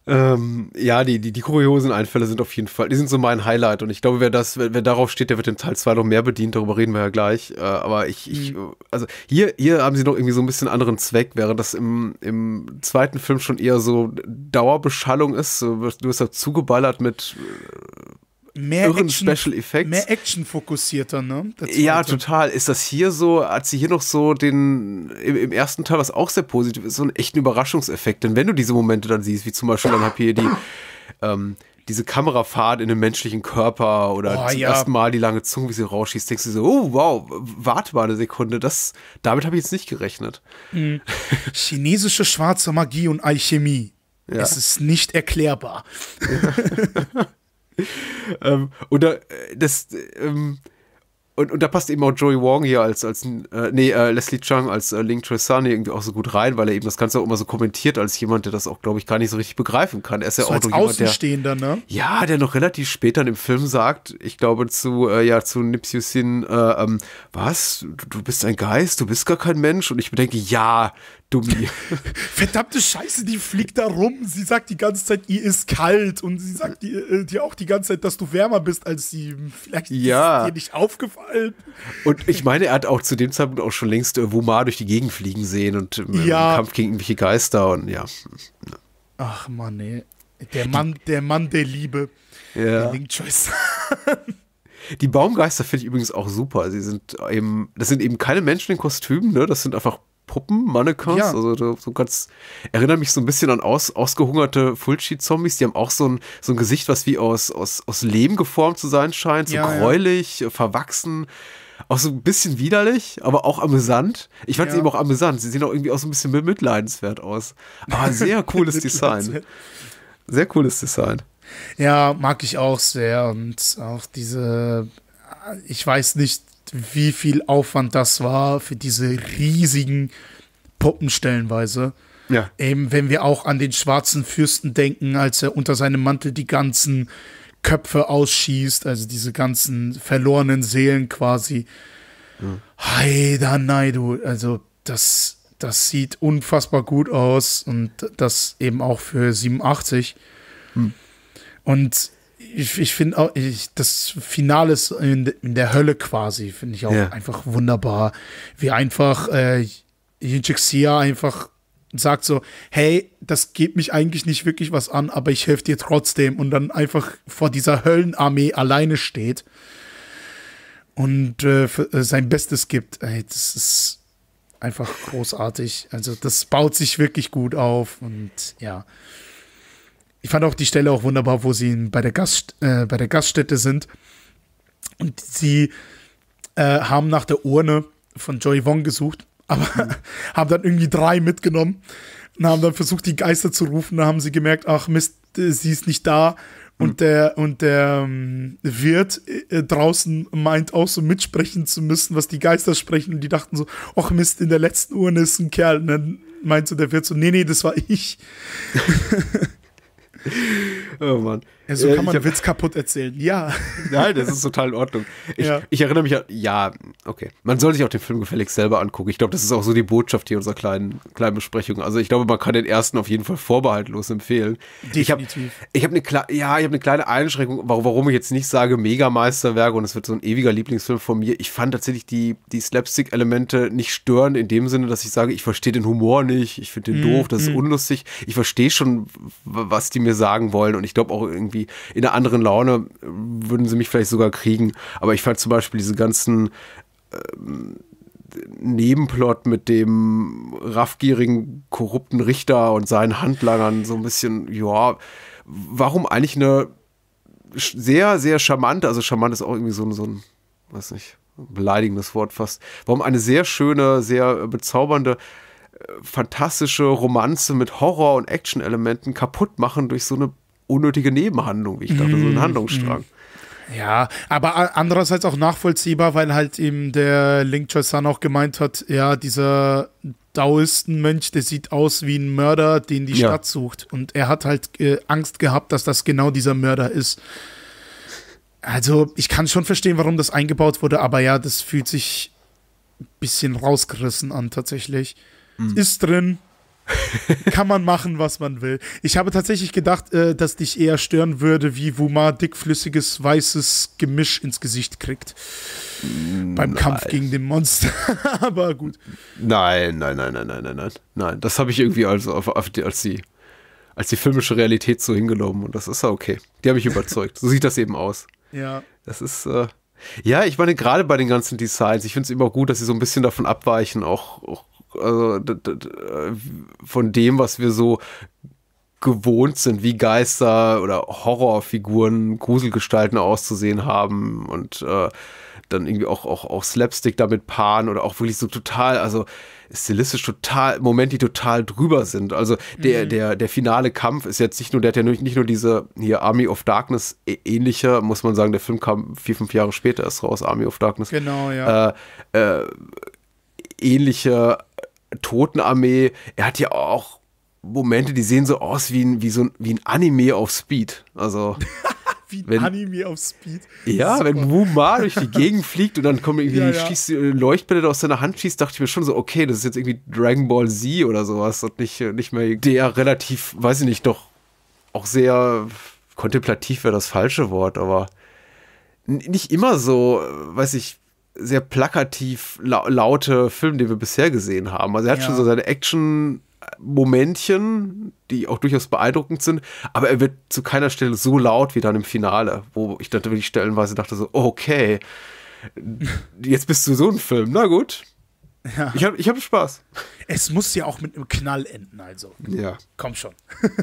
Ähm, ja, die, die, die kuriosen Einfälle sind auf jeden Fall, die sind so mein Highlight und ich glaube, wer das, wer, wer darauf steht, der wird im Teil 2 noch mehr bedient, darüber reden wir ja gleich. Äh, aber ich, ich, mhm. also hier, hier haben sie noch irgendwie so ein bisschen anderen Zweck, während das im, im zweiten Film schon eher so Dauerbeschallung ist. Du wirst da zugeballert mit äh, mehr irren Action, Special Effects. Mehr Action fokussierter, ne? Dazu ja, total. Ist das hier so, hat sie hier noch so den, im, im, ersten Teil, was auch sehr positiv ist, so einen echten Überraschungseffekt. Denn wenn du diese Momente dann siehst, wie zum Beispiel dann hab hier die, ähm, diese Kamerafahrt in einem menschlichen Körper oder oh, zum ja. ersten Mal die lange Zunge, wie sie rausschießt, denkst du so, oh wow, warte mal eine Sekunde, das, damit habe ich jetzt nicht gerechnet. Mhm. Chinesische schwarze Magie und Alchemie. Ja. Es ist nicht erklärbar. Ja. ähm, oder äh, das, äh, ähm, und, und da passt eben auch Joey Wong hier als, als äh, nee, äh, Leslie Chung als äh, Link Tresani irgendwie auch so gut rein, weil er eben das Ganze auch immer so kommentiert als jemand, der das auch, glaube ich, gar nicht so richtig begreifen kann. Er ist so auch als jemand, Außenstehender, der, ne? Ja, der noch relativ spät dann im Film sagt, ich glaube zu, äh, ja, zu Nipsey Hussien, äh, ähm, was, du, du, bist ein Geist, du bist gar kein Mensch und ich bedenke, ja, Dummi. Verdammte Scheiße, die fliegt da rum. Sie sagt die ganze Zeit, ihr ist kalt. Und sie sagt dir, äh, dir auch die ganze Zeit, dass du wärmer bist als sie. Vielleicht ja. ist dir nicht aufgefallen. Und ich meine, er hat auch zu dem Zeitpunkt auch schon längst äh, Wumar durch die Gegend fliegen sehen und äh, im ja. Kampf gegen irgendwelche Geister und ja. Ach Mann, ey. Der Mann, der Mann der Liebe. Ja. Der Link Choice. Die Baumgeister finde ich übrigens auch super. Sie sind eben, das sind eben keine Menschen in Kostümen, ne? Das sind einfach Puppen, Mannequins. Ja. Also so ganz, erinnert mich so ein bisschen an aus, ausgehungerte Fulci-Zombies. Die haben auch so ein, so ein Gesicht, was wie aus, aus, aus Lehm geformt zu sein scheint. So ja, gräulich, ja. Äh, verwachsen. Auch so ein bisschen widerlich, aber auch amüsant. Ich fand sie eben auch amüsant. Sie sehen auch irgendwie auch so ein bisschen mitleidenswert aus. Aber sehr cooles Design. Sehr cooles Design. Ja, mag ich auch sehr. Und auch diese, ich weiß nicht, wie viel Aufwand das war für diese riesigen Puppen stellenweise. Ja. Eben, wenn wir auch an den schwarzen Fürsten denken, als er unter seinem Mantel die ganzen Köpfe ausschießt, also diese ganzen verlorenen Seelen quasi. Mhm. Heida Naidu, also das, das sieht unfassbar gut aus und das eben auch für 87. Mhm. Und ich, ich finde auch, ich, das Finale ist in, in der Hölle quasi, finde ich auch ja. einfach wunderbar. Wie einfach äh, Sia einfach sagt so, hey, das geht mich eigentlich nicht wirklich was an, aber ich helfe dir trotzdem und dann einfach vor dieser Höllenarmee alleine steht und äh, für, äh, sein Bestes gibt. Ey, das ist einfach großartig. Also das baut sich wirklich gut auf und ja. Ich fand auch die Stelle auch wunderbar, wo sie bei der, Gast, äh, bei der Gaststätte sind und sie äh, haben nach der Urne von Joy Wong gesucht, aber mhm. haben dann irgendwie drei mitgenommen und haben dann versucht, die Geister zu rufen. Da haben sie gemerkt, ach Mist, äh, sie ist nicht da. Und mhm. der, und der ähm, Wirt äh, draußen meint auch so mitsprechen zu müssen, was die Geister sprechen. Und die dachten so, ach Mist, in der letzten Urne ist ein Kerl. Und dann meint so der Wirt so, nee, nee, das war ich. oh Mann. Ja, so äh, kann man hab, Witz kaputt erzählen, ja. Nein, das ist total in Ordnung. Ich, ja. ich erinnere mich an, ja, okay. Man soll sich auch den Film gefälligst selber angucken. Ich glaube, das ist auch so die Botschaft hier unserer kleinen, kleinen Besprechung. Also ich glaube, man kann den ersten auf jeden Fall vorbehaltlos empfehlen. Definitiv. Ich habe hab eine, ja, hab eine kleine Einschränkung, warum ich jetzt nicht sage Megameisterwerke und es wird so ein ewiger Lieblingsfilm von mir. Ich fand tatsächlich die, die Slapstick-Elemente nicht störend in dem Sinne, dass ich sage, ich verstehe den Humor nicht, ich finde den mm, doof, das mm. ist mhm. unlustig. Ich verstehe schon, was die mir sagen wollen und ich glaube auch irgendwie irgendwie in einer anderen Laune äh, würden sie mich vielleicht sogar kriegen. Aber ich fand zum Beispiel diese ganzen ähm, Nebenplot mit dem raffgierigen, korrupten Richter und seinen Handlangern so ein bisschen, ja, warum eigentlich eine sehr, sehr charmante, also charmant ist auch irgendwie so, so ein, weiß nicht, beleidigendes Wort fast, warum eine sehr schöne, sehr bezaubernde, äh, fantastische Romanze mit Horror- und Action-Elementen kaputt machen durch so eine unnötige Nebenhandlung, wie ich dachte, so ein mhm. Handlungsstrang. Mhm. Ja, aber andererseits auch nachvollziehbar, weil halt eben der Link Choi-san auch gemeint hat, ja, dieser Daoisten-Mönch, der sieht aus wie ein Mörder, den die ja. Stadt sucht. Und er hat halt äh, Angst gehabt, dass das genau dieser Mörder ist. Also, ich kann schon verstehen, warum das eingebaut wurde, aber ja, das fühlt sich ein bisschen rausgerissen an, tatsächlich. Mhm. Ist drin, kann man machen, was man will. Ich habe tatsächlich gedacht, äh, dass dich eher stören würde, wie Wuma dickflüssiges, weißes Gemisch ins Gesicht kriegt. Nein. Mm, Beim Kampf gegen den Monster. Aber gut. Nein, nein, nein, nein, nein, nein, nein. Nein, das habe ich irgendwie als, auf, auf die, als, die, als die filmische Realität so hingenommen. und das ist ja okay. Die habe ich überzeugt. So sieht das eben aus. Ja. Das ist. Äh, ja, ich meine, gerade bei den ganzen Designs, ich finde es immer gut, dass sie so ein bisschen davon abweichen, auch, auch also äh, von dem, was wir so gewohnt sind, wie Geister oder Horrorfiguren, Gruselgestalten auszusehen haben und äh, dann irgendwie auch, auch, auch Slapstick damit paaren oder auch wirklich so total, also stilistisch total, Moment, die total drüber sind. Also der, mhm. der, der finale Kampf ist jetzt nicht nur, der hat ja nicht nur diese hier Army of Darkness äh, ähnliche, muss man sagen, der Film kam vier, fünf Jahre später erst raus, Army of Darkness. Genau, ja. Äh, äh, ähnliche Totenarmee, er hat ja auch Momente, die sehen so aus wie ein, wie so ein, wie ein Anime auf Speed. Also. wie wenn, Anime auf Speed. Ja, Super. wenn Muma durch die Gegend fliegt und dann kommen irgendwie ja, ja. Schießt, äh, Leuchtbälle aus seiner Hand schießt, dachte ich mir schon so, okay, das ist jetzt irgendwie Dragon Ball Z oder sowas und nicht, äh, nicht mehr der relativ, weiß ich nicht, doch auch sehr kontemplativ wäre das falsche Wort, aber nicht immer so, äh, weiß ich, sehr plakativ la laute Film, den wir bisher gesehen haben. Also er hat ja. schon so seine Action Momentchen, die auch durchaus beeindruckend sind, aber er wird zu keiner Stelle so laut wie dann im Finale, wo ich dann wirklich stellenweise dachte so, okay, jetzt bist du so ein Film, na gut. Ja. Ich habe ich hab Spaß. Es muss ja auch mit einem Knall enden, also. Ja. Komm schon.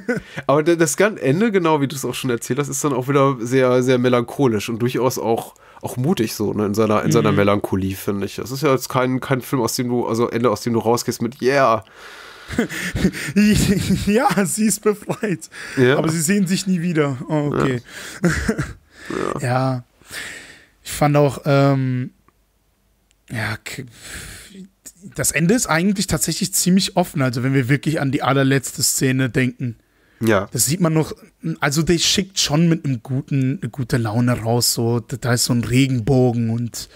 aber das ganze Ende, genau wie du es auch schon erzählt hast, ist dann auch wieder sehr, sehr melancholisch und durchaus auch auch mutig so, ne, in seiner, in mhm. seiner Melancholie, finde ich. Es ist ja jetzt kein, kein Film, aus dem du, also Ende, aus dem du rausgehst mit Yeah. ja, sie ist befreit. Ja. Aber sie sehen sich nie wieder. Oh, okay. Ja. ja. Ich fand auch, ähm, ja, das Ende ist eigentlich tatsächlich ziemlich offen. Also, wenn wir wirklich an die allerletzte Szene denken. Ja. Das sieht man noch, also der schickt schon mit einem guten, eine gute Laune raus, so, da ist so ein Regenbogen und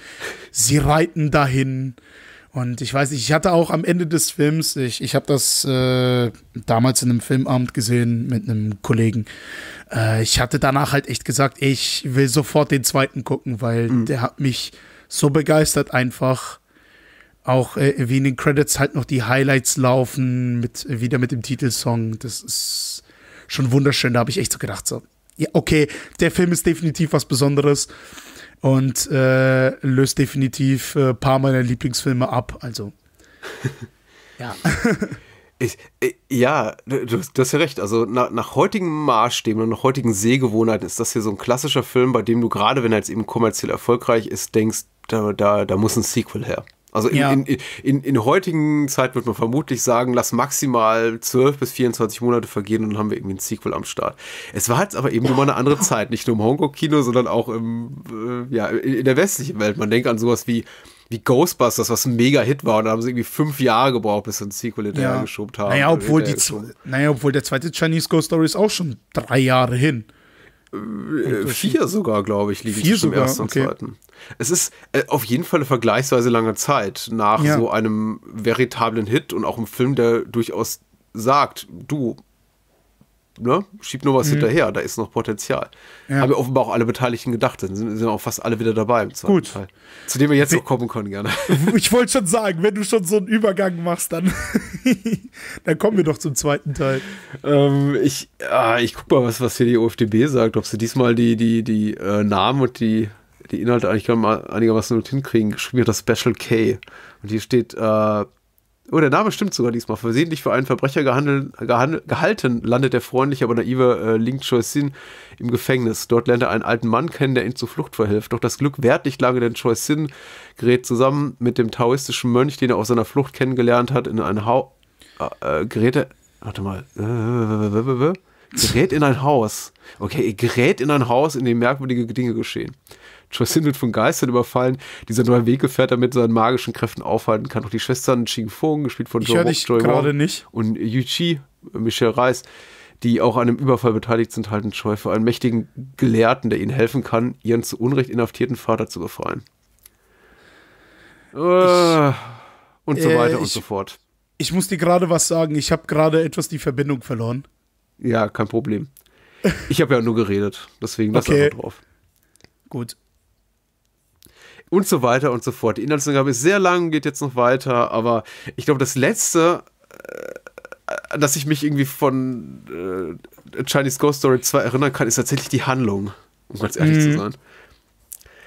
sie reiten dahin. Und ich weiß nicht, ich hatte auch am Ende des Films, ich, ich habe das äh, damals in einem Filmabend gesehen mit einem Kollegen. Äh, ich hatte danach halt echt gesagt, ich will sofort den zweiten gucken, weil mhm. der hat mich so begeistert einfach. Auch äh, wie in den Credits halt noch die Highlights laufen, mit, wieder mit dem Titelsong. Das ist schon wunderschön. Da habe ich echt so gedacht, so, ja, okay, der Film ist definitiv was Besonderes und äh, löst definitiv ein äh, paar meiner Lieblingsfilme ab. Also, ja. Ich, ich, äh, ja, du, du, hast ja recht. Also nach, nach heutigen Maßstäben und nach heutigen Sehgewohnheiten ist das hier so ein klassischer Film, bei dem du gerade, wenn er jetzt eben kommerziell erfolgreich ist, denkst, da, da, da muss ein Sequel her. Also in, ja. in, in, in, heutigen Zeit wird man vermutlich sagen, lass maximal 12 bis 24 Monate vergehen und dann haben wir irgendwie ein Sequel am Start. Es war jetzt aber eben nur mal eine andere Zeit, nicht nur im Hongkong-Kino, sondern auch im, äh, ja, in der westlichen Welt. Man denkt an sowas wie wie Ghostbusters, was ein Mega-Hit war. Und da haben sie irgendwie fünf Jahre gebraucht, bis sie ein Sequel hinterhergeschoben ja. haben. Naja obwohl, die, naja, obwohl der zweite Chinese Ghost Story ist auch schon drei Jahre hin. Äh, äh, vier sogar, glaube ich, liegen vier zum sogar? ersten und okay. zweiten. Es ist äh, auf jeden Fall eine vergleichsweise lange Zeit nach ja. so einem veritablen Hit und auch einem Film, der durchaus sagt, du, ne, schiebt nur was mhm. hinterher, da ist noch Potenzial. Ja. Haben wir offenbar auch alle Beteiligten gedacht, dann sind, sind auch fast alle wieder dabei im zweiten Gut. Teil. Zu dem wir jetzt noch kommen können, gerne. Ich wollte schon sagen, wenn du schon so einen Übergang machst, dann, dann kommen wir doch zum zweiten Teil. Ähm, ich ah, ich gucke mal, was, was hier die OFDB sagt, ob sie diesmal die, die, die äh, Namen und die, die Inhalte eigentlich einigermaßen gut hinkriegen. Geschrieben hat das Special K. Und hier steht äh, Oh, der Name stimmt sogar diesmal. Versehentlich für einen Verbrecher gehalten, landet der freundliche, aber naive äh, Ling Sin im Gefängnis. Dort lernt er einen alten Mann kennen, der ihn zur Flucht verhilft. Doch das Glück währt nicht lange, denn Choi Sin gerät zusammen mit dem taoistischen Mönch, den er auf seiner Flucht kennengelernt hat, in ein Haus. Äh, gerät er. Warte mal. Äh, gerät in ein Haus. Okay, er gerät in ein Haus, in dem merkwürdige Dinge geschehen. Joycelyn wird von Geistern überfallen. Dieser neue Weggefährter mit seinen magischen Kräften aufhalten kann. Auch die Schwestern Ching Fong, gespielt von Joe ich Joy gerade nicht. Und Yu Chi, Michelle Reis, die auch an einem Überfall beteiligt sind, halten Joy für einen mächtigen Gelehrten, der ihnen helfen kann, ihren zu Unrecht inhaftierten Vater zu befreien. Ich, und so äh, weiter und ich, so fort. Ich muss dir gerade was sagen. Ich habe gerade etwas die Verbindung verloren. Ja, kein Problem. Ich habe ja nur geredet, deswegen lass okay. einfach drauf. Gut und so weiter und so fort. Die Inhaltsangabe ist sehr lang, geht jetzt noch weiter, aber ich glaube, das letzte, äh, dass ich mich irgendwie von äh, Chinese Ghost Story 2 erinnern kann, ist tatsächlich die Handlung, um ganz ehrlich mhm. zu sein.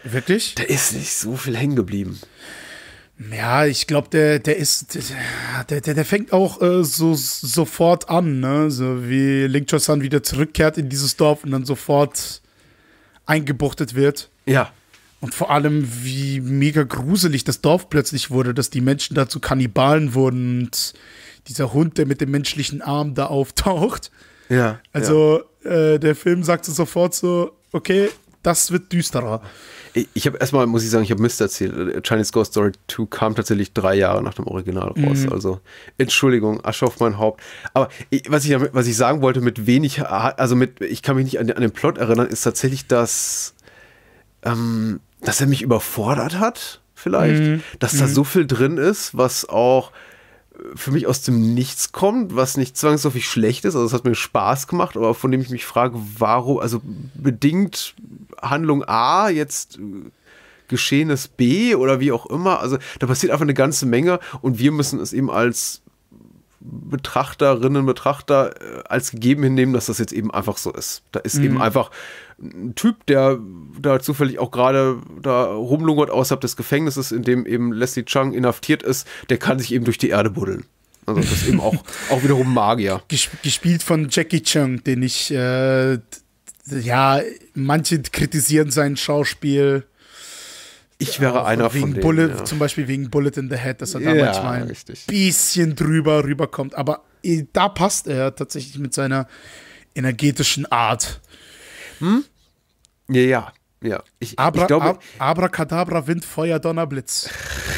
Wirklich? Da ist nicht so viel hängen geblieben. Ja, ich glaube, der, der ist, der, der, der fängt auch äh, so sofort an, ne? So wie Link Chosan wieder zurückkehrt in dieses Dorf und dann sofort eingebuchtet wird. Ja, und vor allem, wie mega gruselig das Dorf plötzlich wurde, dass die Menschen da zu Kannibalen wurden und dieser Hund, der mit dem menschlichen Arm da auftaucht. Ja. Also ja. Äh, der Film sagte sofort so, okay, das wird düsterer. Ich habe erstmal, muss ich sagen, ich habe Mist erzählt. Chinese Ghost Story 2 kam tatsächlich drei Jahre nach dem Original raus. Mhm. Also, Entschuldigung, Asche auf mein Haupt. Aber ich, was, ich, was ich sagen wollte, mit wenig, also mit, ich kann mich nicht an, an den Plot erinnern, ist tatsächlich, dass ähm, dass er mich überfordert hat, vielleicht. Mhm. Dass da mhm. so viel drin ist, was auch äh, für mich aus dem Nichts kommt, was nicht zwangsläufig schlecht ist. Also es hat mir Spaß gemacht, aber von dem ich mich frage, warum, also bedingt Handlung A jetzt äh, geschehenes B oder wie auch immer. Also da passiert einfach eine ganze Menge und wir müssen es eben als Betrachterinnen, Betrachter äh, als gegeben hinnehmen, dass das jetzt eben einfach so ist. Da ist mhm. eben einfach ein Typ, der da zufällig auch gerade da rumlungert außerhalb des Gefängnisses, in dem eben Leslie Chung inhaftiert ist, der kann sich eben durch die Erde buddeln. Also das ist eben auch, auch wiederum Magier. Gespielt von Jackie Chung, den ich, äh, ja, manche kritisieren sein Schauspiel. Ich wäre einer wegen von denen. Bullet, ja. Zum Beispiel wegen Bullet in the Head, dass er da ja, manchmal ein richtig. bisschen drüber rüberkommt. Aber äh, da passt er tatsächlich mit seiner energetischen Art. Hm? Ja, ja. Ja, ich, Abra, ich glaube, Ab, Abracadabra, Wind, Feuer, Donnerblitz.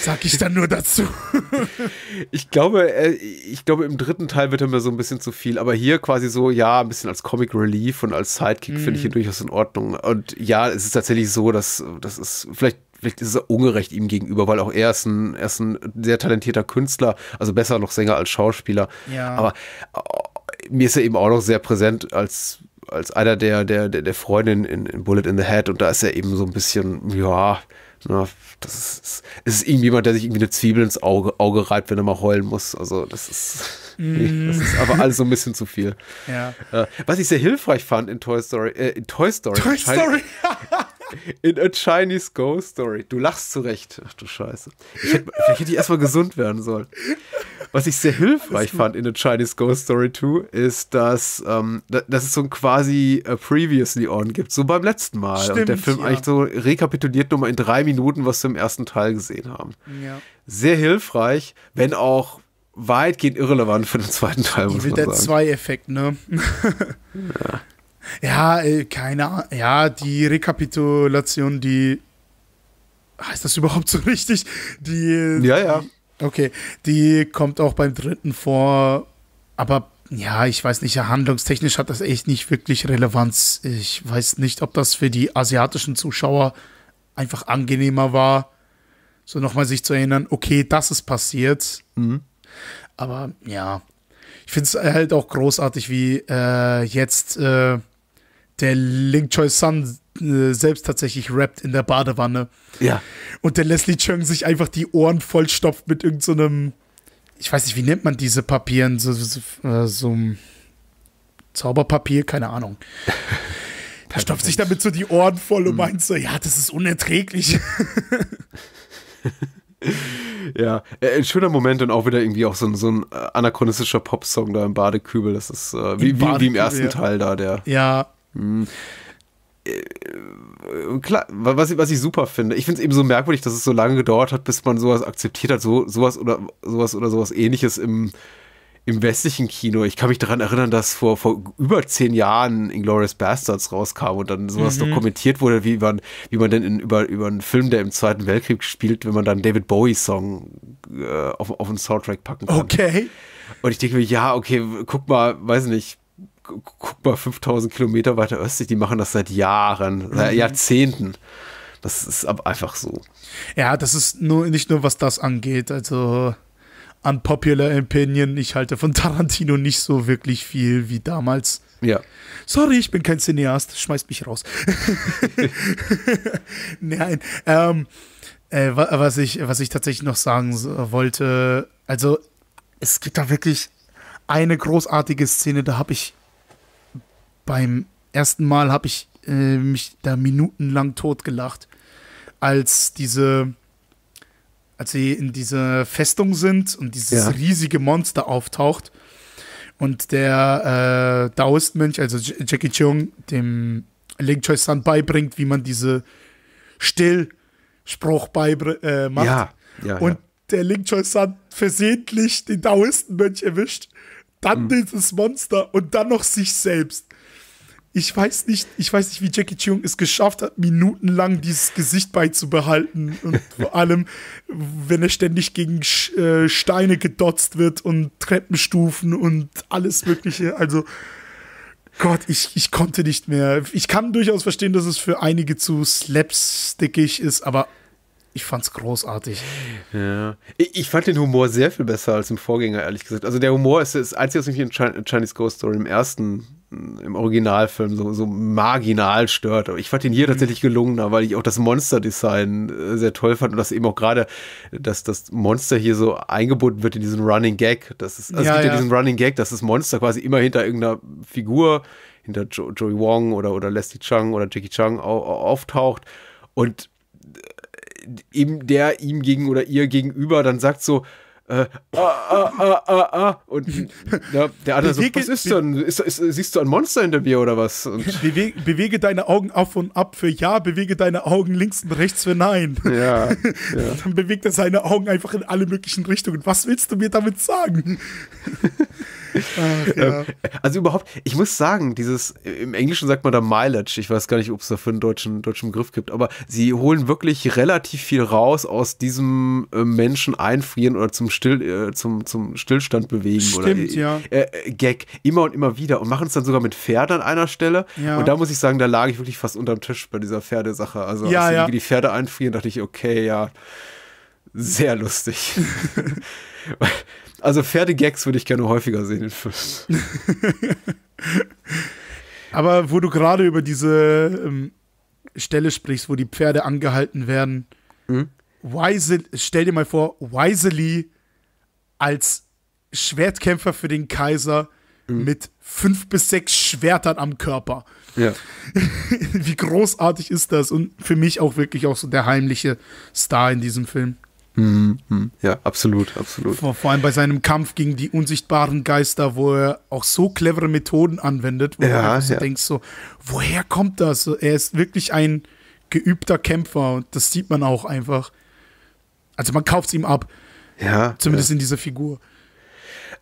Sag ich dann nur dazu. ich glaube, äh, ich glaube, im dritten Teil wird er mir so ein bisschen zu viel, aber hier quasi so, ja, ein bisschen als Comic Relief und als Sidekick mm. finde ich ihn mm. durchaus in Ordnung. Und ja, es ist tatsächlich so, dass das ist vielleicht. Vielleicht ist es ungerecht ihm gegenüber, weil auch er ist ein, er ist ein sehr talentierter Künstler, also besser noch Sänger als Schauspieler. Ja. Aber oh, mir ist er eben auch noch sehr präsent als als einer der, der, der, der Freundin in, in, Bullet in the Head und da ist er eben so ein bisschen, ja, na, das ist, es ist irgendjemand, der sich irgendwie eine Zwiebel ins Auge, Auge reibt, wenn er mal heulen muss. Also das ist, mm. das ist aber alles so ein bisschen zu viel. Ja. Äh, was ich sehr hilfreich fand in Toy Story, äh, in Toy Story. Toy Story. In a Chinese Ghost Story. Du lachst zurecht. Ach du Scheiße. Ich hätte, vielleicht hätte ich erstmal gesund werden sollen. Was ich sehr hilfreich fand in a Chinese Ghost Story 2 ist, dass, ähm, dass es so ein quasi uh, Previously On gibt. So beim letzten Mal. Stimmt, Und der Film ja. eigentlich so rekapituliert nur mal in drei Minuten, was wir im ersten Teil gesehen haben. Ja. Sehr hilfreich, wenn auch weitgehend irrelevant für den zweiten Teil, muss man Der 2-Effekt, ne? ja. Ja, äh, keine Ahnung. Ja, die Rekapitulation, die. Heißt das überhaupt so richtig? Die. Ja, ja. Die, okay, die kommt auch beim dritten vor. Aber ja, ich weiß nicht, handlungstechnisch hat das echt nicht wirklich Relevanz. Ich weiß nicht, ob das für die asiatischen Zuschauer einfach angenehmer war, so nochmal sich zu erinnern, okay, das ist passiert. Mhm. Aber ja, ich finde es halt auch großartig, wie äh, jetzt äh, der Ling Choi Sun äh, selbst tatsächlich rappt in der Badewanne. Ja. Und der Leslie Chung sich einfach die Ohren vollstopft mit irgendeinem, so ich weiß nicht, wie nennt man diese Papieren, so, so, äh, so ein Zauberpapier, keine Ahnung. Er stopft sich damit so die Ohren voll und mhm. meint so, ja, das ist unerträglich. ja, äh, ein schöner Moment und auch wieder irgendwie auch so ein, so ein äh, anachronistischer Popsong da im Badekübel. Das ist äh, wie, Im Badekübel, wie, im ersten ja. Teil da, der. Ja, hm. Äh, äh, klar, was, was, ich super finde. Ich finde es eben so merkwürdig, dass es so lange gedauert hat, bis man sowas akzeptiert hat, so, sowas oder sowas oder sowas ähnliches im, im westlichen Kino. Ich kann mich daran erinnern, dass vor, vor über zehn Jahren Inglourious Bastards rauskam und dann sowas mhm. dokumentiert wurde, wie man, wie man denn in, über, über einen Film, der im Zweiten Weltkrieg spielt, wenn man dann David bowie Song äh, auf, auf einen Soundtrack packen kann. Okay. Und ich denke mir, ja, okay, guck mal, weiß nicht, guck mal 5000 Kilometer weiter östlich, die machen das seit Jahren, seit mhm. Jahrzehnten. Das ist aber einfach so. Ja, das ist nur nicht nur was das angeht, also unpopular opinion, ich halte von Tarantino nicht so wirklich viel wie damals. Ja. Sorry, ich bin kein Cineast, schmeißt mich raus. Nein, ähm, äh, was, ich, was ich tatsächlich noch sagen wollte, also es gibt da wirklich eine großartige Szene, da habe ich beim ersten Mal habe ich äh, mich da minutenlang totgelacht, als diese, als sie in dieser Festung sind und dieses ja. riesige Monster auftaucht und der äh, Daoist-Mönch, also Jackie Chung, dem Ling Choi San beibringt, wie man diese Stillspruch beibr äh, macht. Ja, ja, und ja. der Ling Choi San versehentlich den Daoisten-Mönch erwischt, dann mhm. dieses Monster und dann noch sich selbst ich weiß nicht, ich weiß nicht, wie Jackie Chung es geschafft hat, minutenlang dieses Gesicht beizubehalten. Und vor allem, wenn er ständig gegen äh, Steine gedotzt wird und Treppenstufen und alles Mögliche. Also, Gott, ich, ich konnte nicht mehr. Ich kann durchaus verstehen, dass es für einige zu slapstickig ist, aber ich fand es großartig. Ja. Ich, ich, fand den Humor sehr viel besser als im Vorgänger, ehrlich gesagt. Also der Humor ist das Einzige, was mich in Chinese Ghost Story im ersten im Originalfilm so, so marginal stört. Aber ich fand ihn hier mhm. tatsächlich gelungen, weil ich auch das Monster-Design äh, sehr toll fand und dass eben auch gerade, dass das Monster hier so eingebunden wird in diesen Running Gag. Das ist, also ja, es gibt ja, ja diesen Running Gag, dass das Monster quasi immer hinter irgendeiner Figur, hinter jo Joey Wong oder, oder Leslie Chung oder Jackie Chung au auftaucht und eben äh, der ihm gegen oder ihr gegenüber dann sagt so, äh, ah, ah, ah, ah, ah. Und na, ne, der andere bewege, so, was ist denn? Ist, ist, siehst du ein Monster hinter mir oder was? Bewege, bewege, deine Augen auf und ab für ja, bewege deine Augen links und rechts für nein. Ja, ja. Dann bewegt er seine Augen einfach in alle möglichen Richtungen. Was willst du mir damit sagen? Ach, ja. Ähm, also überhaupt, ich muss sagen, dieses, im Englischen sagt man da Mileage, ich weiß gar nicht, ob es dafür einen deutschen, deutschen Griff gibt, aber sie holen wirklich relativ viel raus aus diesem äh, Menschen einfrieren oder zum, Still, äh, zum, zum Stillstand bewegen Stimmt, oder äh, äh, Gag, immer und immer wieder und machen es dann sogar mit Pferden an einer Stelle ja. und da muss ich sagen, da lag ich wirklich fast unterm Tisch bei dieser Pferdesache, also ja, als ja. die Pferde einfrieren, dachte ich, okay, ja, sehr lustig. Also Pferdegags würde ich gerne häufiger sehen in Filmen. Aber wo du gerade über diese ähm, Stelle sprichst, wo die Pferde angehalten werden, mhm. Weise, stell dir mal vor, Wisely als Schwertkämpfer für den Kaiser mhm. mit fünf bis sechs Schwertern am Körper. Ja. Wie großartig ist das und für mich auch wirklich auch so der heimliche Star in diesem Film. Mhm. Ja, absolut, absolut. Vor, vor, allem bei seinem Kampf gegen die unsichtbaren Geister, wo er auch so clevere Methoden anwendet, wo ja, du ja. denkst so, woher kommt das? Er ist wirklich ein geübter Kämpfer und das sieht man auch einfach. Also man kauft es ihm ab. Ja. Zumindest ja. in dieser Figur.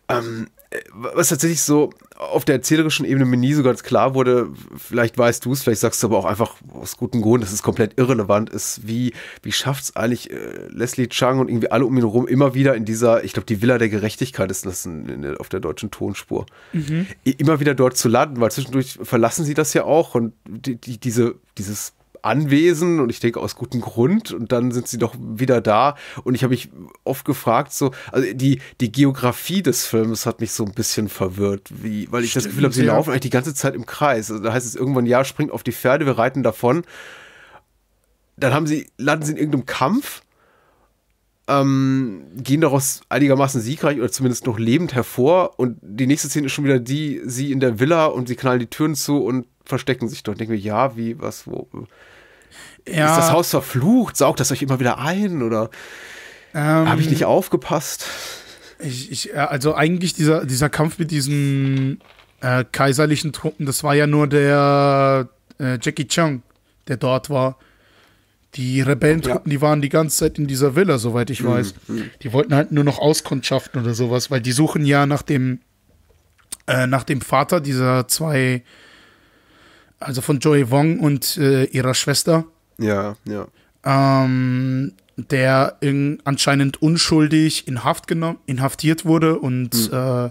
Ähm, äh, was tatsächlich so auf der erzählerischen Ebene mir nie so ganz klar wurde, vielleicht weißt du es, vielleicht sagst du aber auch einfach aus gutem Grund, dass es komplett irrelevant ist, wie, wie schafft es eigentlich äh, Leslie Chang und irgendwie alle um ihn herum immer wieder in dieser, ich glaube, die Villa der Gerechtigkeit ist das in, in, auf der deutschen Tonspur, mhm. immer wieder dort zu landen, weil zwischendurch verlassen sie das ja auch und die, die, diese, dieses anwesend und ich denke aus gutem Grund und dann sind sie doch wieder da und ich habe mich oft gefragt so also die die Geografie des Films hat mich so ein bisschen verwirrt wie weil ich das Gefühl habe sie ja. laufen eigentlich die ganze Zeit im Kreis also da heißt es irgendwann ja springt auf die Pferde wir reiten davon dann haben sie landen sie in irgendeinem Kampf ähm, gehen daraus einigermaßen siegreich oder zumindest noch lebend hervor und die nächste Szene ist schon wieder die sie in der Villa und sie knallen die Türen zu und verstecken sich dort. Denken wir, ja, wie, was, wo. Ja. Ist das Haus verflucht? Saugt das euch immer wieder ein? Oder ähm, habe ich nicht aufgepasst? Ich, ich, äh, also eigentlich dieser, dieser Kampf mit diesen äh, kaiserlichen Truppen, das war ja nur der äh, Jackie Chung, der dort war. Die Rebellentruppen, ja. die waren die ganze Zeit in dieser Villa, soweit ich mhm, weiß. Mhm. Die wollten halt nur noch auskundschaften oder sowas, weil die suchen ja nach dem, äh, nach dem Vater dieser zwei also von Joey Wong und äh, ihrer Schwester. Ja, ja. Ähm, der in, anscheinend unschuldig in Haft genommen, inhaftiert wurde und mhm. äh,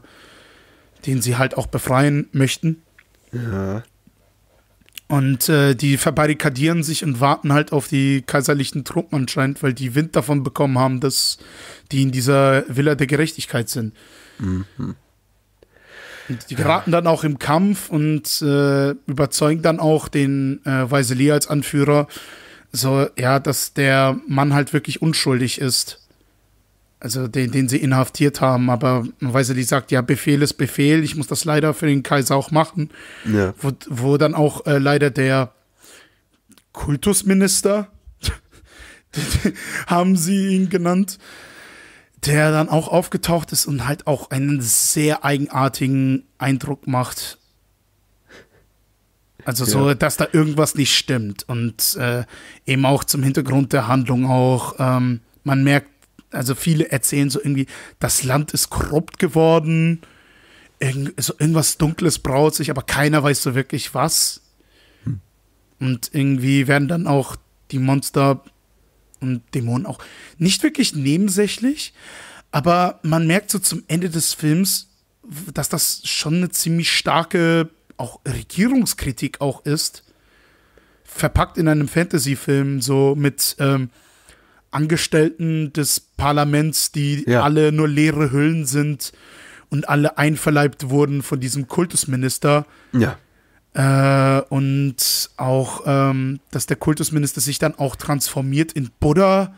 den sie halt auch befreien möchten. Ja. Und äh, die verbarrikadieren sich und warten halt auf die kaiserlichen Truppen anscheinend, weil die Wind davon bekommen haben, dass die in dieser Villa der Gerechtigkeit sind. Mhm. Und die geraten ja. dann auch im Kampf und äh, überzeugen dann auch den äh, Weiselier als Anführer, so, ja, dass der Mann halt wirklich unschuldig ist. Also den, den sie inhaftiert haben, aber Weiseli sagt, ja, Befehl ist Befehl, ich muss das leider für den Kaiser auch machen. Ja. Wo, wo dann auch äh, leider der Kultusminister, haben sie ihn genannt, der dann auch aufgetaucht ist und halt auch einen sehr eigenartigen Eindruck macht. Also ja. so, dass da irgendwas nicht stimmt. Und äh, eben auch zum Hintergrund der Handlung auch, ähm, man merkt, also viele erzählen so irgendwie, das Land ist korrupt geworden, irgend, so irgendwas Dunkles braut sich, aber keiner weiß so wirklich was. Hm. Und irgendwie werden dann auch die Monster und Dämonen auch. Nicht wirklich nebensächlich, aber man merkt so zum Ende des Films, dass das schon eine ziemlich starke auch Regierungskritik auch ist. Verpackt in einem Fantasy-Film, so mit ähm, Angestellten des Parlaments, die ja. alle nur leere Hüllen sind und alle einverleibt wurden von diesem Kultusminister. Ja äh, und auch, ähm, dass der Kultusminister sich dann auch transformiert in Buddha.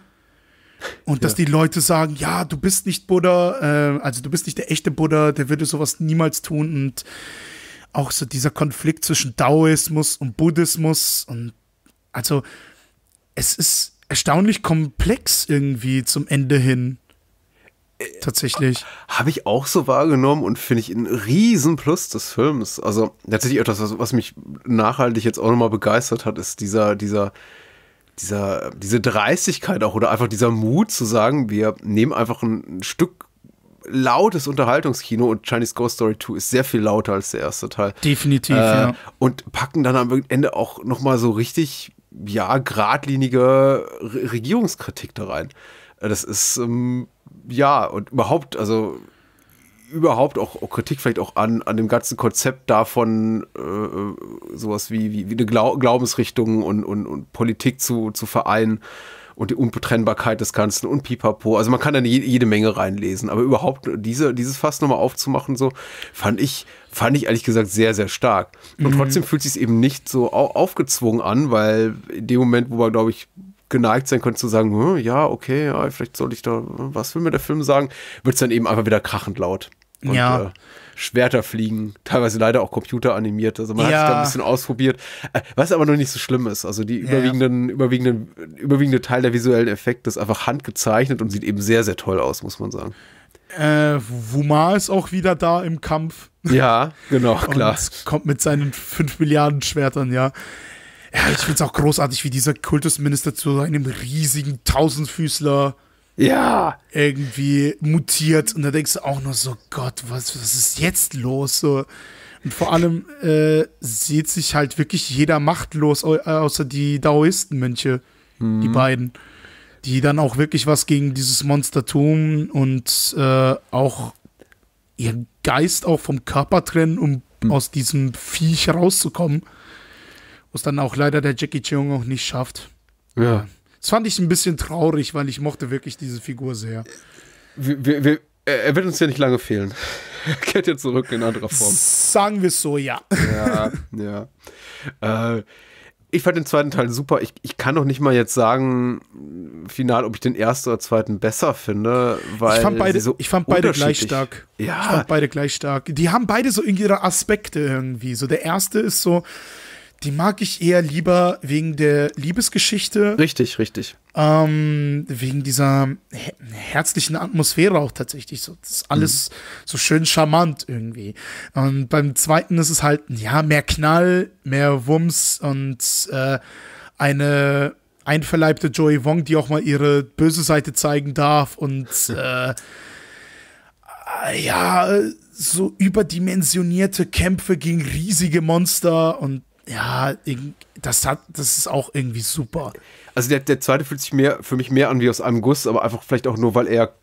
Und ja. dass die Leute sagen, ja, du bist nicht Buddha, äh, also du bist nicht der echte Buddha, der würde sowas niemals tun. Und auch so dieser Konflikt zwischen Daoismus und Buddhismus. Und also es ist erstaunlich komplex irgendwie zum Ende hin tatsächlich. Habe ich auch so wahrgenommen und finde ich ein Riesenplus des Films. Also tatsächlich etwas, was, was mich nachhaltig jetzt auch nochmal begeistert hat, ist dieser, dieser, dieser, diese Dreistigkeit auch oder einfach dieser Mut zu sagen, wir nehmen einfach ein Stück lautes Unterhaltungskino und Chinese Ghost Story 2 ist sehr viel lauter als der erste Teil. Definitiv, äh, ja. Und packen dann am Ende auch nochmal so richtig, ja, geradlinige Regierungskritik da rein. Äh, das ist, ähm, ja, und überhaupt, also überhaupt auch, auch, Kritik vielleicht auch an, an dem ganzen Konzept davon, äh, äh, sowas wie, wie, wie eine Glau Glaubensrichtung und, und, und Politik zu, zu vereinen und die Unbetrennbarkeit des Ganzen und pipapo. Also man kann da jede, jede Menge reinlesen, aber überhaupt diese, dieses Fass nochmal aufzumachen, so fand ich, fand ich ehrlich gesagt sehr, sehr stark. Und mhm. trotzdem fühlt sich eben nicht so aufgezwungen an, weil in dem Moment, wo man, glaube ich, geneigt sein könntest zu sagen, hm, ja, okay, ja, vielleicht soll ich da, was will mir der Film sagen, wird es dann eben einfach wieder krachend laut. Und, ja. Äh, Schwerter fliegen, teilweise leider auch computeranimiert. Also man ja. hat sich da ein bisschen ausprobiert. Äh, was aber noch nicht so schlimm ist. Also die überwiegenden, ja. überwiegenden, überwiegende Teil der visuellen Effekte ist einfach handgezeichnet und sieht eben sehr, sehr toll aus, muss man sagen. Äh, Wuma ist auch wieder da im Kampf. Ja, genau, klar. kommt mit seinen 5 Milliarden Schwertern, ja. Ja, ich finde es auch großartig, wie dieser Kultusminister zu einem riesigen Tausendfüßler ja. irgendwie mutiert. Und da denkst du auch nur so, Gott, was, was ist jetzt los? So. Und vor allem äh, sieht sich halt wirklich jeder machtlos, äh, außer die Daoisten-Mönche, mhm. die beiden. Die dann auch wirklich was gegen dieses Monster tun und äh, auch ihren Geist auch vom Körper trennen, um mhm. aus diesem Viech rauszukommen. Was dann auch leider der Jackie Cheung auch nicht schafft. Ja. Das fand ich ein bisschen traurig, weil ich mochte wirklich diese Figur sehr. Wir, wir, wir, äh, er wird uns ja nicht lange fehlen. Er kehrt ja zurück in anderer Form. Sagen wir es so, ja. Ja, ja. Äh, ich fand den zweiten Teil super. Ich, ich kann noch nicht mal jetzt sagen, final, ob ich den ersten oder zweiten besser finde, weil ich fand beide, so ich fand beide gleich stark. Ja. Ich fand beide gleich stark. Die haben beide so ihre Aspekte irgendwie. So der erste ist so, die mag ich eher lieber wegen der Liebesgeschichte. Richtig, richtig. Ähm, wegen dieser herzlichen Atmosphäre auch tatsächlich. So, das ist alles mhm. so schön charmant irgendwie. Und beim zweiten ist es halt, ja, mehr Knall, mehr Wumms und äh, eine einverleibte Joey Wong, die auch mal ihre böse Seite zeigen darf und äh, äh, ja, so überdimensionierte Kämpfe gegen riesige Monster und ja, das, hat, das ist auch irgendwie super. Also der, der zweite fühlt sich mehr, für mich mehr an wie aus einem Guss, aber einfach vielleicht auch nur, weil er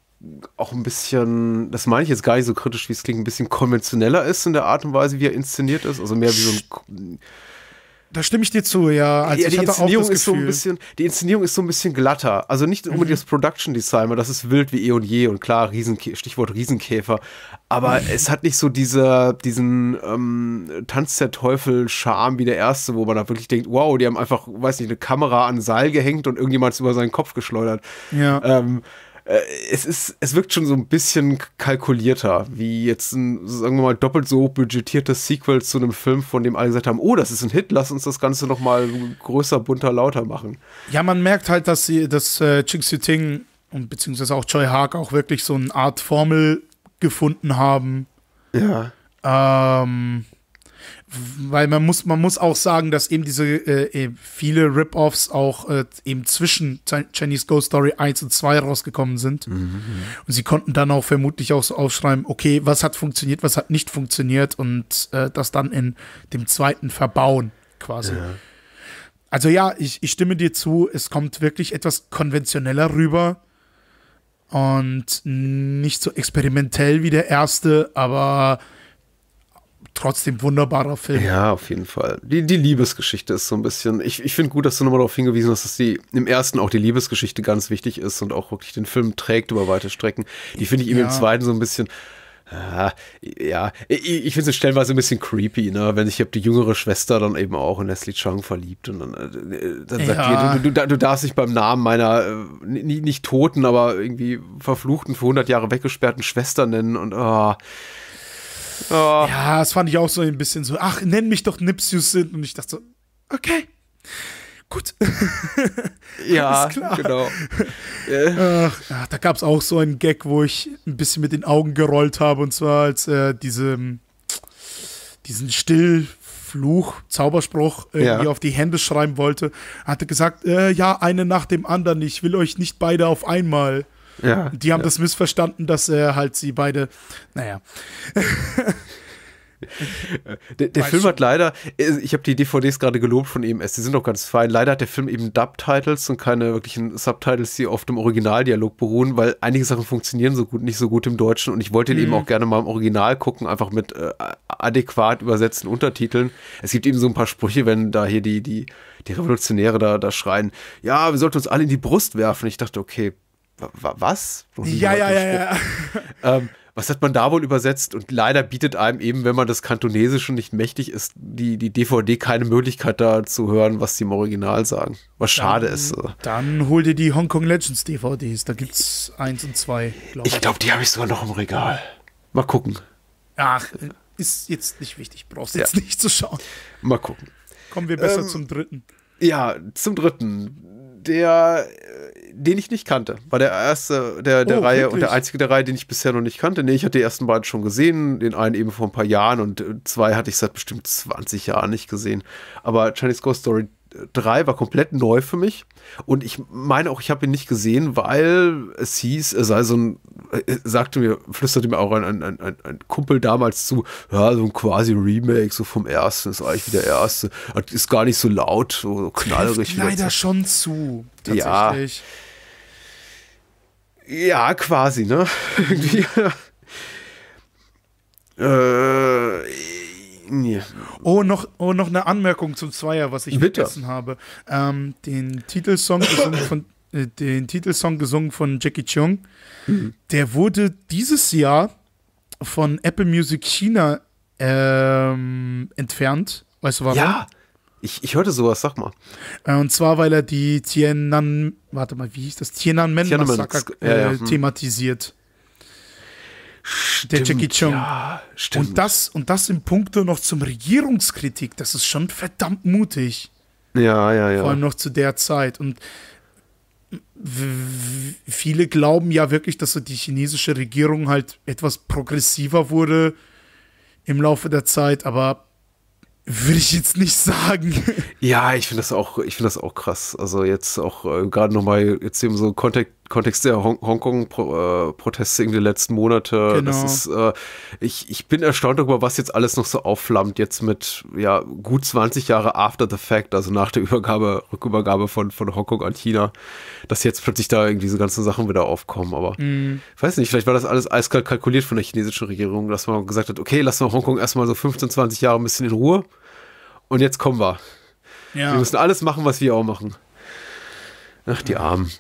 auch ein bisschen, das meine ich jetzt gar nicht so kritisch, wie es klingt, ein bisschen konventioneller ist in der Art und Weise, wie er inszeniert ist. Also mehr wie so ein. Da stimme ich dir zu, ja. Also ja die Inszenierung ist so ein bisschen, die Inszenierung ist so ein bisschen glatter. Also nicht unbedingt mhm. das Production Design, weil das ist wild wie eh und je und klar, Riesenkä Stichwort Riesenkäfer. Aber es hat nicht so diese, diesen ähm, Tanz der Teufel-Charme wie der erste, wo man da wirklich denkt, wow, die haben einfach, weiß nicht, eine Kamera an den Seil gehängt und irgendjemand ist über seinen Kopf geschleudert. Ja. Ähm, äh, es, ist, es wirkt schon so ein bisschen kalkulierter, wie jetzt ein, sagen wir mal, doppelt so budgetiertes Sequel zu einem Film, von dem alle gesagt haben, oh, das ist ein Hit, lass uns das Ganze noch mal größer, bunter, lauter machen. Ja, man merkt halt, dass sie, dass äh, Ching Ting und beziehungsweise auch Choi Hark auch wirklich so eine Art Formel gefunden haben. Ja. Ähm, weil man muss, man muss auch sagen, dass eben diese äh, äh viele Rip-Offs auch äh, eben zwischen Chinese Ghost Story 1 und 2 rausgekommen sind. Mhm, mhm. Und sie konnten dann auch vermutlich auch so aufschreiben, okay, was hat funktioniert, was hat nicht funktioniert und äh, das dann in dem zweiten verbauen quasi. Ja. Also ja, ich, ich stimme dir zu, es kommt wirklich etwas konventioneller rüber und nicht so experimentell wie der erste, aber trotzdem wunderbarer Film. Ja, auf jeden Fall. Die, die Liebesgeschichte ist so ein bisschen. Ich, ich finde gut, dass du nochmal darauf hingewiesen hast, dass die im ersten auch die Liebesgeschichte ganz wichtig ist und auch wirklich den Film trägt über weite Strecken. Die finde ich eben im zweiten so ein bisschen Ah, ja, ich, ich finde es stellenweise ein bisschen creepy, ne? Wenn ich habe die jüngere Schwester dann eben auch in Leslie Chung verliebt und dann, äh, dann sagt ja. ihr, du, du, du, darfst dich beim Namen meiner äh, nicht, nicht toten, aber irgendwie verfluchten, für 100 Jahre weggesperrten Schwester nennen und oh. oh. Ja, das fand ich auch so ein bisschen so, ach, nenn mich doch Nipsius sind und ich dachte so, okay gut. ja, genau. Äh. Ach, ach, da gab es auch so einen Gag, wo ich ein bisschen mit den Augen gerollt habe. Und zwar als äh, diese, ähm, diesen Stillfluch, Zauberspruch irgendwie äh, ja. auf die Hände schreiben wollte, hatte gesagt, äh, ja, eine nach dem anderen, ich will euch nicht beide auf einmal. Ja, die haben ja. das missverstanden, dass er äh, halt sie beide, naja. der, der Film hat leider, äh, ich habe die DVDs gerade gelobt von EMS, die sind doch ganz fein. Leider hat der Film eben Dub-Titles und keine wirklichen Subtitles, die auf dem Originaldialog beruhen, weil einige Sachen funktionieren so gut, nicht so gut im Deutschen und ich wollte ihn mhm. eben auch gerne mal im Original gucken, einfach mit äh, adäquat übersetzten Untertiteln. Es gibt eben so ein paar Sprüche, wenn da hier die, die, die Revolutionäre da, da schreien, ja, wir sollten uns alle in die Brust werfen. Ich dachte, okay, was? Ja, ja, ja, ja, ja. ähm, was hat man da wohl übersetzt? Und leider bietet einem eben, wenn man das Kantonesische nicht mächtig ist, die, die DVD keine Möglichkeit da zu hören, was sie im Original sagen. Was dann, schade ist. Also. Dann hol dir die Hong Kong Legends DVDs. Da gibt es eins und zwei, glaube ich. Ich glaube, die habe ich sogar noch im Regal. Mal gucken. Ach, äh, ist jetzt nicht wichtig. Brauchst jetzt ja. nicht zu schauen. Mal gucken. Kommen wir besser ähm, zum dritten. Ja, zum dritten. Der äh, den ich nicht kannte. War der erste der, der oh, Reihe wirklich? und der einzige der Reihe, den ich bisher noch nicht kannte. Nee, ich hatte die ersten beiden schon gesehen, den einen eben vor ein paar Jahren und äh, zwei hatte ich seit bestimmt 20 Jahren nicht gesehen. Aber Chinese Ghost Story 3 äh, war komplett neu für mich. Und ich meine auch, ich habe ihn nicht gesehen, weil es hieß, es sei so ein, äh, sagte mir, flüsterte mir auch ein, ein, ein, ein Kumpel damals zu, ja, so ein quasi Remake, so vom ersten, ist eigentlich wie der erste. Ist gar nicht so laut, so knallrig. leider schon zu, tatsächlich. Ja. Ja, quasi, ne? Irgendwie. äh, nee. Oh, noch, oh, noch eine Anmerkung zum Zweier, was ich Bitte. vergessen habe. Ähm, den Titelsong gesungen von äh, den Titelsong gesungen von Jackie Chung. Mhm. Der wurde dieses Jahr von Apple Music China ähm, entfernt. Weißt du warum? Ja, ich, ich hörte sowas, sag mal. Äh, und zwar, weil er die Tiananmen, warte mal, wie hieß das? Tiananmen-Massaker ja, ja, äh, hm. thematisiert. Stimmt, der Jackie Chung. Ja, stimmt. Und das, und das in puncto noch zum Regierungskritik, das ist schon verdammt mutig. Ja, ja, ja. Vor allem noch zu der Zeit. Und viele glauben ja wirklich, dass so die chinesische Regierung halt etwas progressiver wurde im Laufe der Zeit, aber würde ich jetzt nicht sagen. ja, ich finde das auch, ich finde das auch krass. Also jetzt auch äh, gerade nochmal jetzt eben so Kontext, Kontext der Hong Hongkong-Proteste äh, in den letzten Monate. Genau. Das ist, äh, ich, ich bin erstaunt darüber, was jetzt alles noch so aufflammt, jetzt mit ja, gut 20 Jahre after the fact, also nach der Übergabe, Rückübergabe von, von Hongkong an China, dass jetzt plötzlich da irgendwie diese ganzen Sachen wieder aufkommen. Aber mm. ich weiß nicht, vielleicht war das alles eiskalt kalkuliert von der chinesischen Regierung, dass man gesagt hat, okay, lassen wir Hongkong erstmal so 15, 20 Jahre ein bisschen in Ruhe und jetzt kommen wir. Ja. Wir müssen alles machen, was wir auch machen. Ach, die Armen.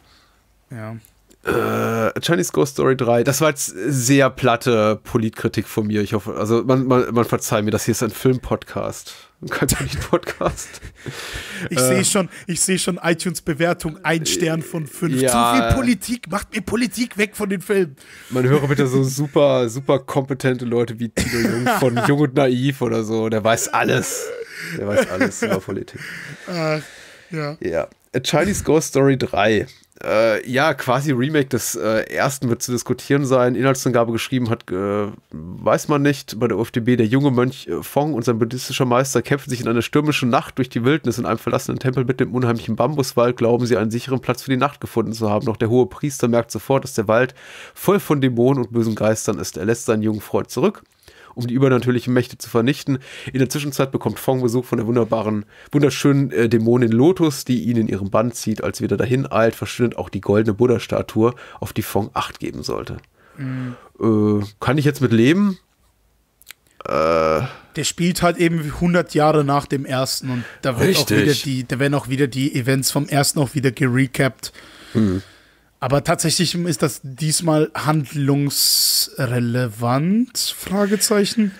Ja. Äh, Chinese Ghost Story 3, das war jetzt sehr platte Politkritik von mir. Ich hoffe, also man, man, man verzeiht mir, das hier ist ein Filmpodcast. Kein Politik-Podcast. ich äh, sehe schon, ich schon iTunes-Bewertung, ein Stern von fünf. Ja, Zu viel Politik, macht mir Politik weg von den Filmen. Man höre bitte so super, super kompetente Leute wie Tino Jung von Jung und Naiv oder so. Der weiß alles. Der weiß alles über Politik. Äh, ja. ja. A Chinese Ghost Story 3 äh, ja, quasi Remake des äh, ersten wird zu diskutieren sein. Inhaltsangabe geschrieben hat, äh, weiß man nicht. Bei der UFDB, der junge Mönch äh, Fong und sein buddhistischer Meister kämpfen sich in einer stürmischen Nacht durch die Wildnis in einem verlassenen Tempel mit dem unheimlichen Bambuswald, glauben sie einen sicheren Platz für die Nacht gefunden zu haben. Doch der hohe Priester merkt sofort, dass der Wald voll von Dämonen und bösen Geistern ist. Er lässt seinen jungen Freund zurück um die übernatürlichen Mächte zu vernichten. In der Zwischenzeit bekommt Fong Besuch von der wunderbaren, wunderschönen äh, Dämonin Lotus, die ihn in ihrem Bann zieht. Als wieder dahin eilt, verschwindet auch die goldene Buddha-Statue, auf die Fong Acht geben sollte. Mhm. Äh, kann ich jetzt mit leben? Äh. der spielt halt eben 100 Jahre nach dem ersten und da, wird auch wieder die, da werden auch wieder die Events vom ersten auch wieder gerecapt. Mhm. Aber tatsächlich ist das diesmal handlungsrelevant? Fragezeichen.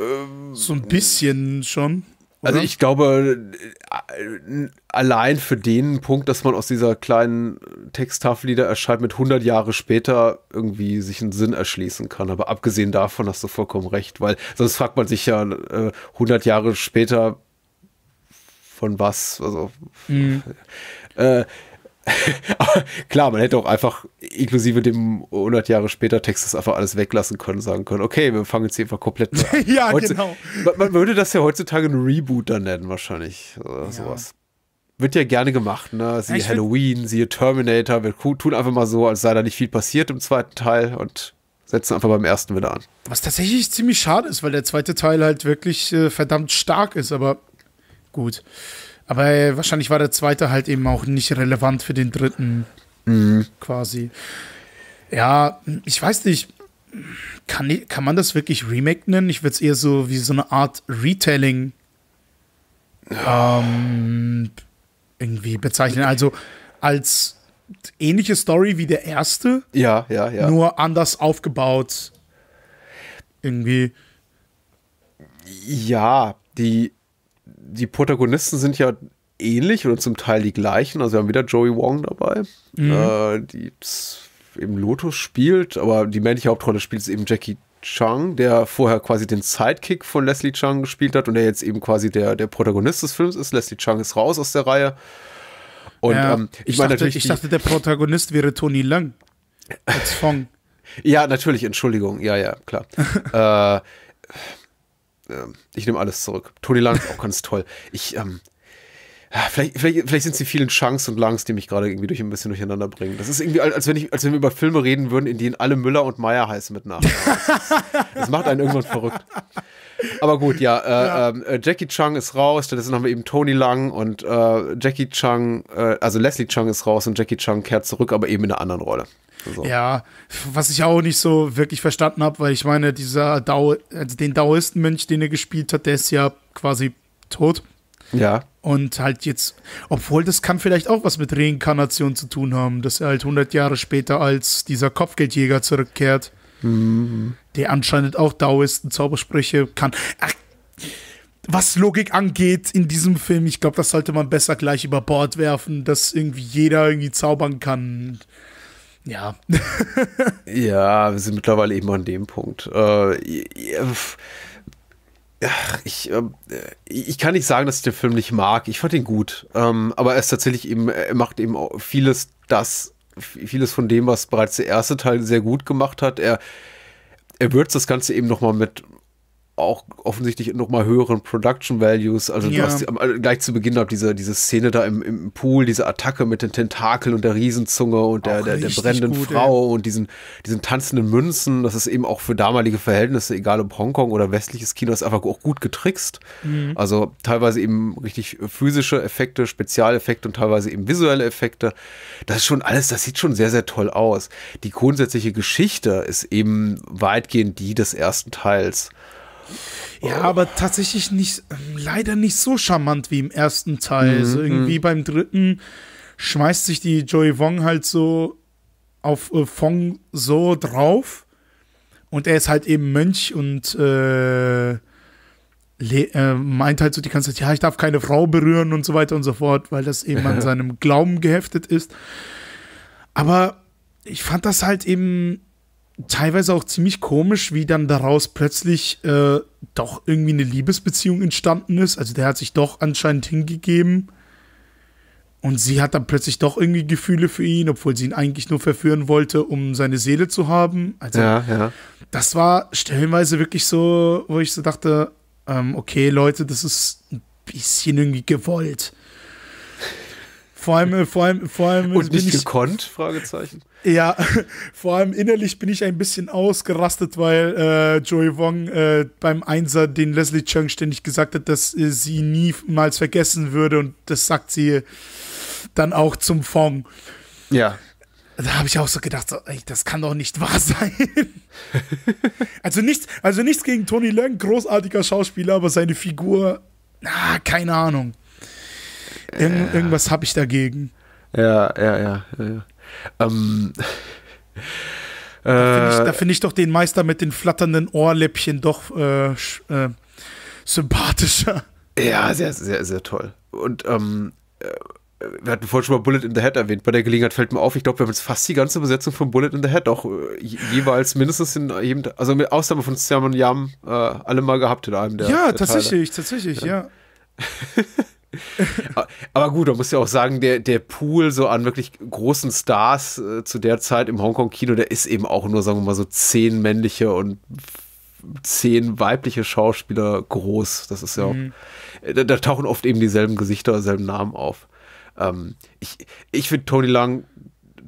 Ähm, so ein bisschen schon. Oder? Also ich glaube, äh, allein für den Punkt, dass man aus dieser kleinen Texttafel, die da erscheint, mit 100 Jahre später irgendwie sich einen Sinn erschließen kann. Aber abgesehen davon hast du vollkommen recht, weil sonst fragt man sich ja 100 äh, Jahre später von was. Also mhm. äh, Klar, man hätte auch einfach inklusive dem 100 Jahre später Texas einfach alles weglassen können, sagen können, okay, wir fangen jetzt hier einfach komplett an. ja, Heutz genau. Man, man, würde das ja heutzutage ein Reboot dann nennen, wahrscheinlich. Oder ja. Sowas. Wird ja gerne gemacht, ne? Siehe ja, Halloween, siehe Terminator. Wir tun einfach mal so, als sei da nicht viel passiert im zweiten Teil und setzen einfach beim ersten wieder an. Was tatsächlich ziemlich schade ist, weil der zweite Teil halt wirklich äh, verdammt stark ist, aber gut. Aber äh, wahrscheinlich war der zweite halt eben auch nicht relevant für den dritten. Mhm. Quasi. Ja, ich weiß nicht. Kann, kann man das wirklich Remake nennen? Ich würde es eher so wie so eine Art Retelling ähm, irgendwie bezeichnen. Also als ähnliche Story wie der erste. Ja, ja, ja. Nur anders aufgebaut. Irgendwie. Ja, die die Protagonisten sind ja ähnlich oder zum Teil die gleichen. Also wir haben wieder Joey Wong dabei, mhm. äh, die im Lotus spielt, aber die männliche Hauptrolle spielt eben Jackie Chang, der vorher quasi den Sidekick von Leslie Chang gespielt hat und der jetzt eben quasi der, der Protagonist des Films ist. Leslie Chang ist raus aus der Reihe. Und ja, ähm, ich, ich, meine dachte, natürlich. Ich dachte, der Protagonist wäre Tony Lang als Fong. ja, natürlich, Entschuldigung. Ja, ja, klar. äh, ähm, ich nehme alles zurück. Tony Lang ist auch ganz toll. Ich, ähm, ah, Vielleicht, vielleicht, vielleicht sind es die vielen Chunks und Langs, die mich gerade irgendwie durch ein bisschen durcheinander bringen. Das ist irgendwie, als wenn, ich, als wenn wir über Filme reden würden, in denen alle Müller und Meier heißen mit Nachnamen. Das, das, macht einen irgendwann verrückt. Aber gut, ja, äh, ja. Ähm, äh, Jackie Chung ist raus, stattdessen haben wir eben Tony Lang und äh, Jackie Chung, äh, also Leslie Chung ist raus und Jackie Chung kehrt zurück, aber eben in einer anderen Rolle. So. Ja, was ich auch nicht so wirklich verstanden habe, weil ich meine, dieser Dao, also den Daoisten Mönch, den er gespielt hat, der ist ja quasi tot. Ja. Und halt jetzt, obwohl das kann vielleicht auch was mit Reinkarnation zu tun haben, dass er halt 100 Jahre später als dieser Kopfgeldjäger zurückkehrt. Mhm. mhm der anscheinend auch Daoisten Zaubersprüche kann. Ach, was Logik angeht in diesem Film, ich glaube, das sollte man besser gleich über Bord werfen, dass irgendwie jeder irgendwie zaubern kann. Ja. ja, wir sind mittlerweile eben an dem Punkt. Äh, ich, äh, ich kann nicht sagen, dass ich den Film nicht mag. Ich fand ihn gut. Ähm, aber er ist tatsächlich eben, er macht eben vieles das, vieles von dem, was bereits der erste Teil sehr gut gemacht hat. Er er würzt das Ganze eben nochmal mit auch offensichtlich noch mal höheren Production Values. Also ja. hast, äh, gleich zu Beginn habt diese, diese Szene da im, im, Pool, diese Attacke mit den Tentakeln und der Riesenzunge und der, der, der, brennenden gut, Frau ey. und diesen, diesen tanzenden Münzen. Das ist eben auch für damalige Verhältnisse, egal ob Hongkong oder westliches Kino, ist einfach auch gut getrickst. Mhm. Also teilweise eben richtig physische Effekte, Spezialeffekte und teilweise eben visuelle Effekte. Das ist schon alles, das sieht schon sehr, sehr toll aus. Die grundsätzliche Geschichte ist eben weitgehend die des ersten Teils. Ja, aber tatsächlich nicht, ähm, leider nicht so charmant wie im ersten Teil. Mhm, also irgendwie mhm. beim dritten schmeißt sich die Joey Wong halt so auf äh, Fong so drauf. Und er ist halt eben Mönch und äh, äh, meint halt so die ganze Zeit, ja, ich darf keine Frau berühren und so weiter und so fort, weil das eben an seinem Glauben geheftet ist. Aber ich fand das halt eben teilweise auch ziemlich komisch, wie dann daraus plötzlich äh, doch irgendwie eine Liebesbeziehung entstanden ist. Also der hat sich doch anscheinend hingegeben. Und sie hat dann plötzlich doch irgendwie Gefühle für ihn, obwohl sie ihn eigentlich nur verführen wollte, um seine Seele zu haben. Also, ja, ja. das war stellenweise wirklich so, wo ich so dachte, ähm, okay, Leute, das ist ein bisschen irgendwie gewollt. Vor allem, äh, vor allem, vor allem. Und nicht gekonnt? Ich, Fragezeichen. Ja, vor allem innerlich bin ich ein bisschen ausgerastet, weil äh, Joey Wong äh, beim Einser den Leslie Chung ständig gesagt hat, dass äh, sie niemals vergessen würde und das sagt sie dann auch zum Fong. Ja. Da habe ich auch so gedacht, so, ey, das kann doch nicht wahr sein. also, nichts, also nichts gegen Tony Leung, großartiger Schauspieler, aber seine Figur, ah, keine Ahnung. Irgend, ja. Irgendwas habe ich dagegen. Ja, ja, ja. ja. Ähm, da finde ich, äh, find ich, doch den Meister mit den flatternden Ohrläppchen doch äh, äh, sympathischer. Ja, sehr, sehr, sehr toll. Und ähm, äh, wir hatten vorhin schon mal Bullet in the Head erwähnt. Bei der Gelegenheit fällt mir auf, ich glaube, wir haben jetzt fast die ganze Besetzung von Bullet in the Head auch äh, jeweils mindestens in jedem, also mit Ausnahme von Sam und Yam, äh, alle mal gehabt in einem der. Ja, der tatsächlich, Teile. tatsächlich, ja. ja. Aber gut, da muss ja auch sagen, der, der Pool so an wirklich großen Stars äh, zu der Zeit im Hongkong-Kino, der ist eben auch nur, sagen wir mal, so zehn männliche und zehn weibliche Schauspieler groß. Das ist ja auch, mhm. Äh, da, da, tauchen oft eben dieselben Gesichter, dieselben Namen auf. Ähm, ich ich finde Tony Lang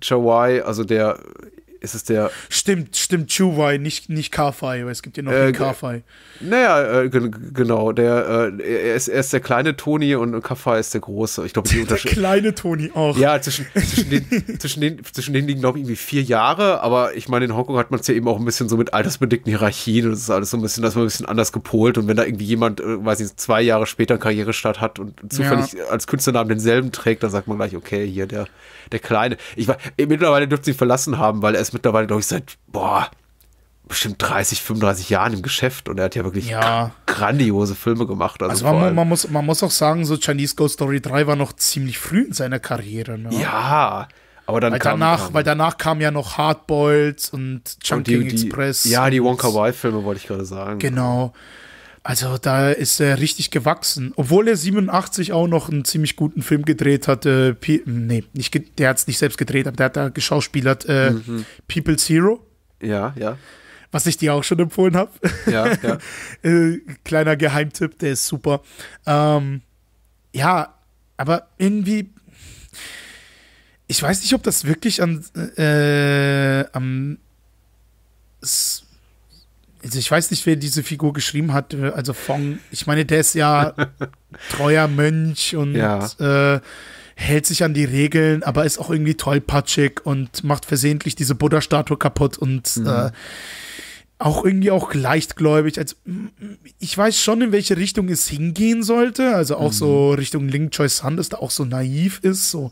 Chawai, also der ist es der. Stimmt, stimmt, Chuwai, nicht, nicht Kafai, weil es gibt ja noch äh, den Kafai. Naja, äh, genau. Der, äh, er, ist, er ist der kleine Toni und Kafai ist der große. Ich glaube, die Der kleine Toni auch. Ja, zwischen, zwischen, den, zwischen, den, zwischen denen liegen, glaube ich, irgendwie vier Jahre, aber ich meine, in Hongkong hat man es ja eben auch ein bisschen so mit altersbedingten Hierarchien und das ist alles so ein bisschen, dass man ein bisschen anders gepolt und wenn da irgendwie jemand, äh, weiß ich, zwei Jahre später einen Karrierestart hat und zufällig ja. als Künstlernamen denselben trägt, dann sagt man gleich, okay, hier der der Kleine. Ich war, äh, mittlerweile dürfte sie verlassen haben, weil er ist mittlerweile, glaube ich, seit, boah, bestimmt 30, 35 Jahren im Geschäft und er hat ja wirklich ja. grandiose Filme gemacht. Also, also man, man, muss, man muss auch sagen, so Chinese Ghost Story 3 war noch ziemlich früh in seiner Karriere. Ne? Ja, aber dann weil kam, danach, kam, Weil danach kam ja noch Hardboiled und Chunking Express. Ja, die Wonka Wai-Filme wollte ich gerade sagen. Genau. Ja. Also da ist er richtig gewachsen. Obwohl er 87 auch noch einen ziemlich guten Film gedreht hat. Äh, P nee, nicht, der hat es nicht selbst gedreht, aber der hat da geschauspielert. Äh, mhm. People's Hero. Ja, ja. Was ich dir auch schon empfohlen habe. Ja, ja. Äh, kleiner Geheimtipp, der ist super. Ähm, ja, aber irgendwie. Ich weiß nicht, ob das wirklich an, äh, am also ich weiß nicht, wer diese Figur geschrieben hat. Äh, also Fong, ich meine, der ist ja treuer Mönch und ja. äh, hält sich an die Regeln, aber ist auch irgendwie tollpatschig und macht versehentlich diese Buddha-Statue kaputt und mhm. äh, auch irgendwie auch leichtgläubig. Also, ich weiß schon, in welche Richtung es hingehen sollte. Also auch mhm. so Richtung Link Choi Sun, dass da auch so naiv ist, so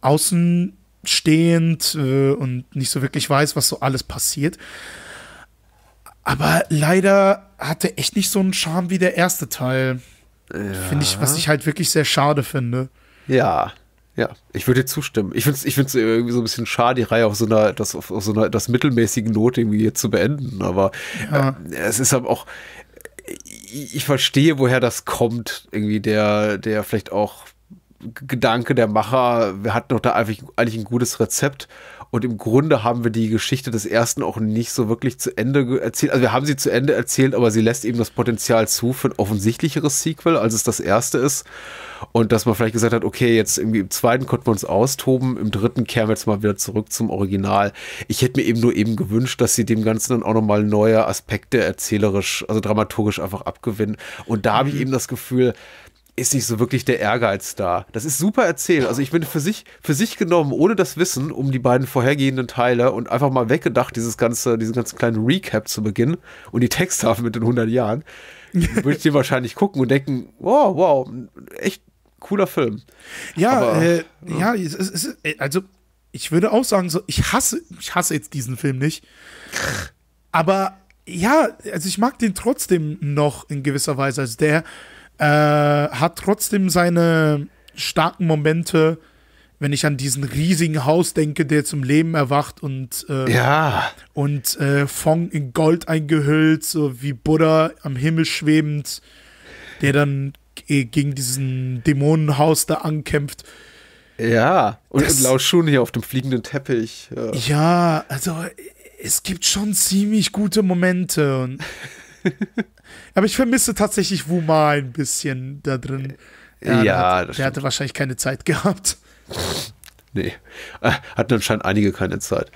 außenstehend äh, und nicht so wirklich weiß, was so alles passiert. Aber leider hatte echt nicht so einen Charme wie der erste Teil. Ja. Finde ich, was ich halt wirklich sehr schade finde. Ja. Ja, ich würde zustimmen. Ich finde es ich irgendwie so ein bisschen schade, die Reihe auf so einer, das, auf so einer das mittelmäßigen Note irgendwie jetzt zu beenden. Aber ja. äh, es ist aber auch, ich, ich verstehe, woher das kommt. Irgendwie der, der vielleicht auch Gedanke der Macher, wir hatten doch da eigentlich, eigentlich ein gutes Rezept und im Grunde haben wir die Geschichte des ersten auch nicht so wirklich zu Ende erzählt. Also wir haben sie zu Ende erzählt, aber sie lässt eben das Potenzial zu für ein offensichtlicheres Sequel, als es das erste ist. Und dass man vielleicht gesagt hat, okay, jetzt irgendwie im zweiten konnten wir uns austoben, im dritten kehren wir jetzt mal wieder zurück zum Original. Ich hätte mir eben nur eben gewünscht, dass sie dem Ganzen dann auch nochmal neue Aspekte erzählerisch, also dramaturgisch einfach abgewinnen. Und da habe ich mhm. eben das Gefühl, ist nicht so wirklich der Ehrgeiz da. Das ist super erzählt. Also ich bin für sich, für sich genommen, ohne das Wissen um die beiden vorhergehenden Teile und einfach mal weggedacht, dieses ganze, diesen ganzen kleinen Recap zu beginnen und die Texttafel mit den 100 Jahren, würde ich den wahrscheinlich gucken und denken, wow, wow, echt cooler Film. Ja, Aber, äh, ja, es, es, es, äh, also ich würde auch sagen, so, ich hasse, ich hasse jetzt diesen Film nicht. Aber ja, also ich mag den trotzdem noch in gewisser Weise. Also der, äh, hat trotzdem seine starken Momente, wenn ich an diesen riesigen Haus denke, der zum Leben erwacht und äh, ja. und äh, Fong in Gold eingehüllt, so wie Buddha am Himmel schwebend, der dann äh, gegen diesen Dämonenhaus da ankämpft. Ja, und, Lauschun hier auf dem fliegenden Teppich. Ja. ja, also es gibt schon ziemlich gute Momente und Aber ich vermisse tatsächlich Wuma ein bisschen da drin. Äh, ja, ja der, hat, der hatte wahrscheinlich keine Zeit gehabt. Nee, äh, hatten anscheinend einige keine Zeit.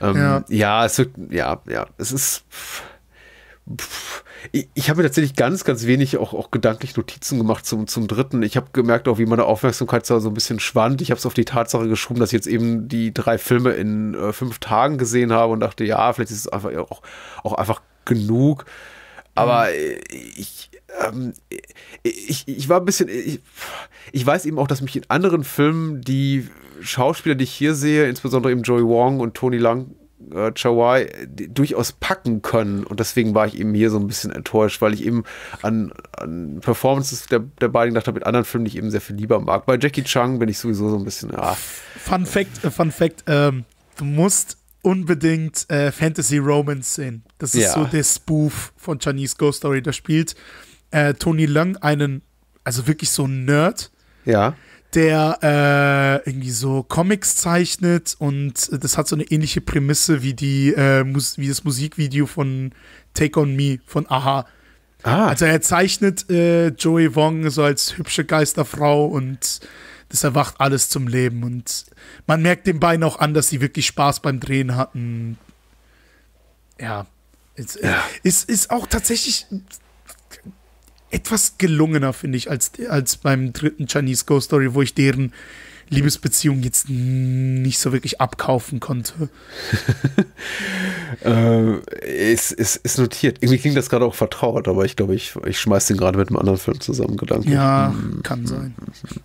Ähm, ja. ja. es wird, ja, ja, es ist. Pff, ich, ich habe mir tatsächlich ganz, ganz wenig auch, auch gedanklich Notizen gemacht zum, zum dritten. Ich habe gemerkt, auch wie meine Aufmerksamkeit so ein bisschen schwand. Ich habe es auf die Tatsache geschoben, dass ich jetzt eben die drei Filme in äh, fünf Tagen gesehen habe und dachte, ja, vielleicht ist es einfach auch, auch einfach genug. Aber mhm. äh, ich, ähm, äh, ich, ich war ein bisschen, äh, ich, ich weiß eben auch, dass mich in anderen Filmen die Schauspieler, die ich hier sehe, insbesondere eben Joey Wong und Tony Lang, äh, Chawai durchaus packen können. Und deswegen war ich eben hier so ein bisschen enttäuscht, weil ich eben an, an Performances der, der beiden gedacht habe, mit anderen Filmen, die ich eben sehr viel lieber mag. Bei Jackie Chung bin ich sowieso so ein bisschen, ja. Ah. Fun Fact, Fun Fact, ähm, du musst unbedingt äh, Fantasy Romance sehen. Das ist ja. so der Spoof von Chinese Ghost Story. Da spielt äh, Tony Lung einen, also wirklich so einen Nerd. Ja. Der äh, irgendwie so Comics zeichnet und das hat so eine ähnliche Prämisse wie, die, äh, wie das Musikvideo von Take On Me von Aha. Ah. Also er zeichnet äh, Joey Wong so als hübsche Geisterfrau und das erwacht alles zum Leben. Und man merkt den beiden auch an, dass sie wirklich Spaß beim Drehen hatten. Ja. Es äh, ja. ist, ist auch tatsächlich etwas gelungener, finde ich, als, als beim dritten Chinese Ghost Story, wo ich deren Liebesbeziehung jetzt nicht so wirklich abkaufen konnte. ähm, ist, ist, ist notiert. Irgendwie klingt das gerade auch vertraut, aber ich glaube, ich, ich schmeiß den gerade mit einem anderen Film zusammen, Gedanken. Ja, hm. kann sein.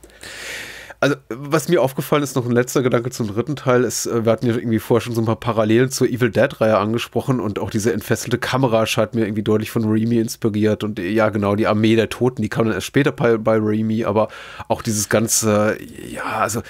Also, was mir aufgefallen ist, noch ein letzter Gedanke zum dritten Teil, ist, äh, wir hatten ja irgendwie vorher schon so ein paar Parallelen zur Evil Dead-Reihe angesprochen und auch diese entfesselte Kamera scheint mir irgendwie deutlich von Raimi inspiriert und äh, ja, genau, die Armee der Toten, die kam dann erst später bei, bei Raimi, aber auch dieses ganze, ja, also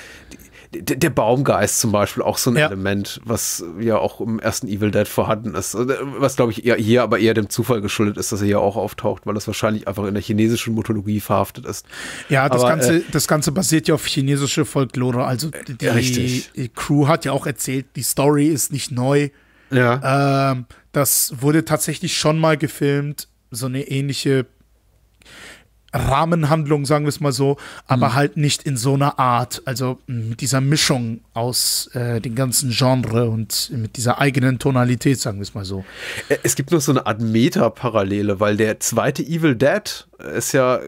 der, Baumgeist zum Beispiel auch so ein ja. Element, was ja auch im ersten Evil Dead vorhanden ist. Also, was glaube ich eher, hier aber eher dem Zufall geschuldet ist, dass er hier auch auftaucht, weil das wahrscheinlich einfach in der chinesischen Mythologie verhaftet ist. Ja, das, aber, Ganze, äh, das Ganze basiert ja auf chinesische Folklore. Also äh, die, die Crew hat ja auch erzählt, die Story ist nicht neu. Ja. Ähm, das wurde tatsächlich schon mal gefilmt, so eine ähnliche Rahmenhandlung, sagen wir es mal so, aber mhm. halt nicht in so einer Art, also hm, mit dieser Mischung aus äh, dem ganzen Genre und mit dieser eigenen Tonalität, sagen wir es mal so. Es gibt noch so eine Art Meta-Parallele, weil der zweite Evil Dead ist ja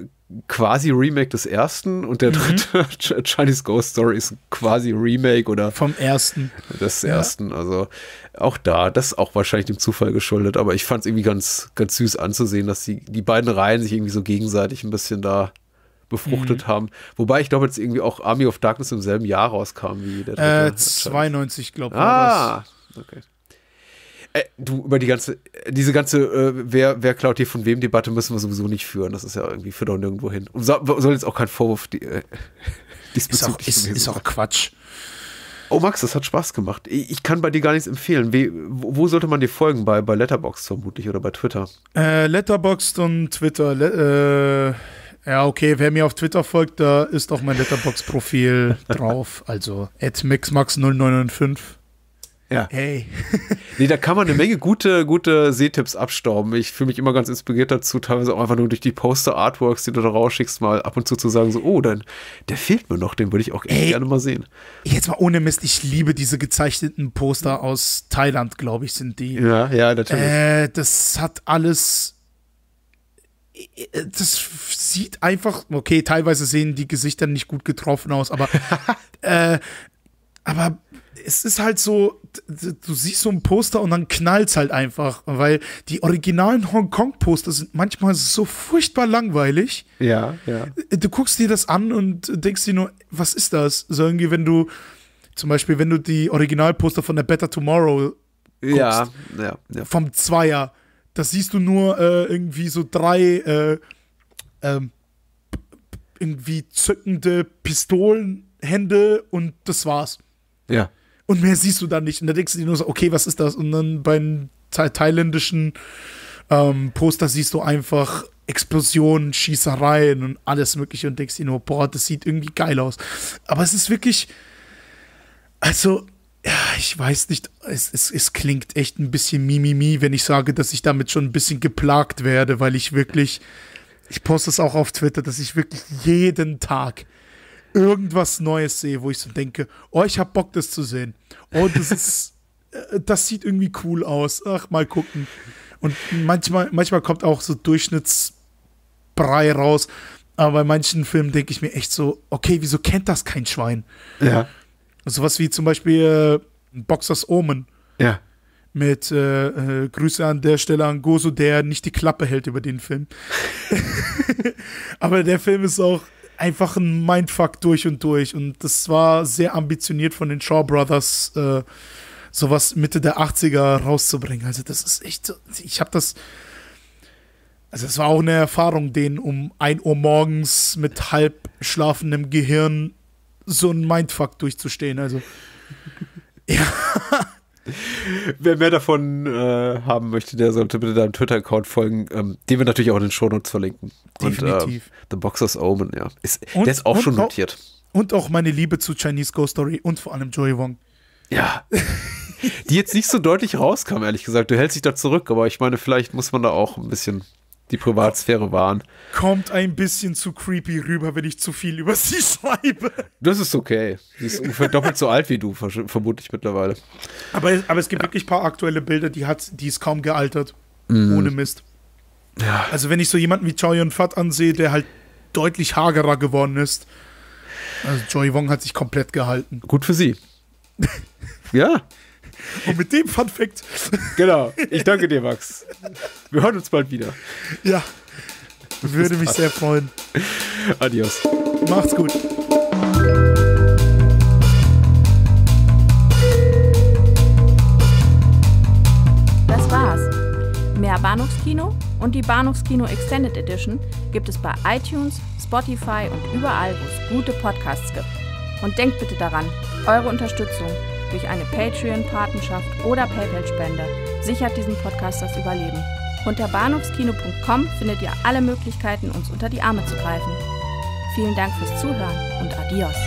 quasi Remake des ersten und der mhm. dritte Chinese Ghost Story ist quasi Remake oder vom ersten des ersten also auch da das ist auch wahrscheinlich dem Zufall geschuldet aber ich fand es irgendwie ganz ganz süß anzusehen dass die die beiden Reihen sich irgendwie so gegenseitig ein bisschen da befruchtet mhm. haben wobei ich glaube jetzt irgendwie auch Army of Darkness im selben Jahr rauskam wie der dritte äh, 92 glaube ich ah okay äh, du, über die ganze, diese ganze, äh, wer, wer klaut hier von wem Debatte müssen wir sowieso nicht führen. Das ist ja irgendwie, für auch nirgendwo hin. Und so, soll jetzt auch kein Vorwurf die, äh, diesbezüglich ist auch, ist, ist auch Quatsch. Oh Max, das hat Spaß gemacht. Ich kann bei dir gar nichts empfehlen. Wie, wo sollte man dir folgen? Bei, bei Letterboxd vermutlich oder bei Twitter? Äh, Letterboxd und Twitter. Le äh, ja, okay, wer mir auf Twitter folgt, da ist auch mein Letterboxd-Profil drauf. Also at MixMax095. Ja. Hey. nee, da kann man eine Menge gute, gute Sehtipps abstauben. Ich fühle mich immer ganz inspiriert dazu, teilweise auch einfach nur durch die Poster-Artworks, die du da rausschickst, mal ab und zu zu sagen, so, oh, dann, der fehlt mir noch, den würde ich auch echt gerne mal sehen. Jetzt mal ohne Mist, ich liebe diese gezeichneten Poster aus Thailand, glaube ich, sind die. Ja, ja, natürlich. Äh, das hat alles äh, das sieht einfach, okay, teilweise sehen die Gesichter nicht gut getroffen aus, aber, äh, aber es ist halt so, du siehst so ein Poster und dann knallt's halt einfach, weil die originalen Hongkong-Poster sind manchmal so furchtbar langweilig. Ja, ja. Äh, du guckst dir das an und denkst dir nur, was ist das? So irgendwie, wenn du, zum Beispiel, wenn du die Originalposter von der Better Tomorrow guckst, ja, ja, ja. vom Zweier, da siehst du nur äh, irgendwie so drei, äh, ähm, irgendwie zückende Pistolenhände und das war's. Ja. Und mehr siehst du dann nicht. Und da denkst du dir nur so, okay, was ist das? Und dann beim thailändischen ähm, Poster siehst du einfach Explosionen, Schießereien und alles Mögliche und denkst dir nur, boah, das sieht irgendwie geil aus. Aber es ist wirklich. Also, ja, ich weiß nicht, es, es, es klingt echt ein bisschen Mimimi, wenn ich sage, dass ich damit schon ein bisschen geplagt werde, weil ich wirklich, ich poste es auch auf Twitter, dass ich wirklich jeden Tag irgendwas Neues sehe, wo ich so denke, oh, ich hab Bock, das zu sehen. Oh, das ist, äh, das sieht irgendwie cool aus. Ach, mal gucken. Und manchmal, manchmal kommt auch so Durchschnittsbrei raus. Aber bei manchen Filmen denke ich mir echt so, okay, wieso kennt das kein Schwein? Ja. Sowas also wie zum Beispiel äh, Boxers Omen. Ja. Mit äh, äh, Grüße an der Stelle an Gozo, der nicht die Klappe hält über den Film. aber der Film ist auch einfach ein Mindfuck durch und durch. Und das war sehr ambitioniert von den Shaw Brothers, äh, sowas Mitte der 80er rauszubringen. Also das ist echt, ich habe das, also es war auch eine Erfahrung, den um 1 Uhr morgens mit halb schlafendem Gehirn so ein Mindfuck durchzustehen. Also ja, Wer mehr davon äh, haben möchte, der sollte bitte deinem Twitter-Account folgen, ähm, den wir natürlich auch in den Shownotes verlinken. Definitiv. Und, äh, The Boxer's Omen, ja. Ist, und, der ist auch schon notiert. und auch meine Liebe zu Chinese Ghost Story und vor allem Joey Wong. Ja. Die jetzt nicht so deutlich rauskam, ehrlich gesagt. Du hältst dich da zurück, aber ich meine, vielleicht muss man da auch ein bisschen die Privatsphäre wahren. Kommt ein bisschen zu creepy rüber, wenn ich zu viel über sie schreibe. Das ist okay. Sie ist ungefähr doppelt so alt wie du, vermutlich mittlerweile. Aber, aber es gibt ja. wirklich ein paar aktuelle Bilder, die, hat, die ist kaum gealtert. Mm. Ohne Mist. Ja. Also, wenn ich so jemanden wie Choi und Fat ansehe, der halt deutlich hagerer geworden ist. Also, Joy Wong hat sich komplett gehalten. Gut für sie. ja. Und mit dem Fun Fact. Genau. Ich danke dir, Max. Wir hören uns bald wieder. Ja. Würde mich sehr freuen. Adios. Macht's gut. Das war's. Mehr Bahnhofskino und die Bahnhofskino Extended Edition gibt es bei iTunes, Spotify und überall, wo es gute Podcasts gibt. Und denkt bitte daran, eure Unterstützung durch eine Patreon-Patenschaft oder PayPal-Spende sichert diesen Podcast das Überleben. Unter bahnhofskino.com findet ihr alle Möglichkeiten, uns unter die Arme zu greifen. Vielen Dank fürs Zuhören und adios.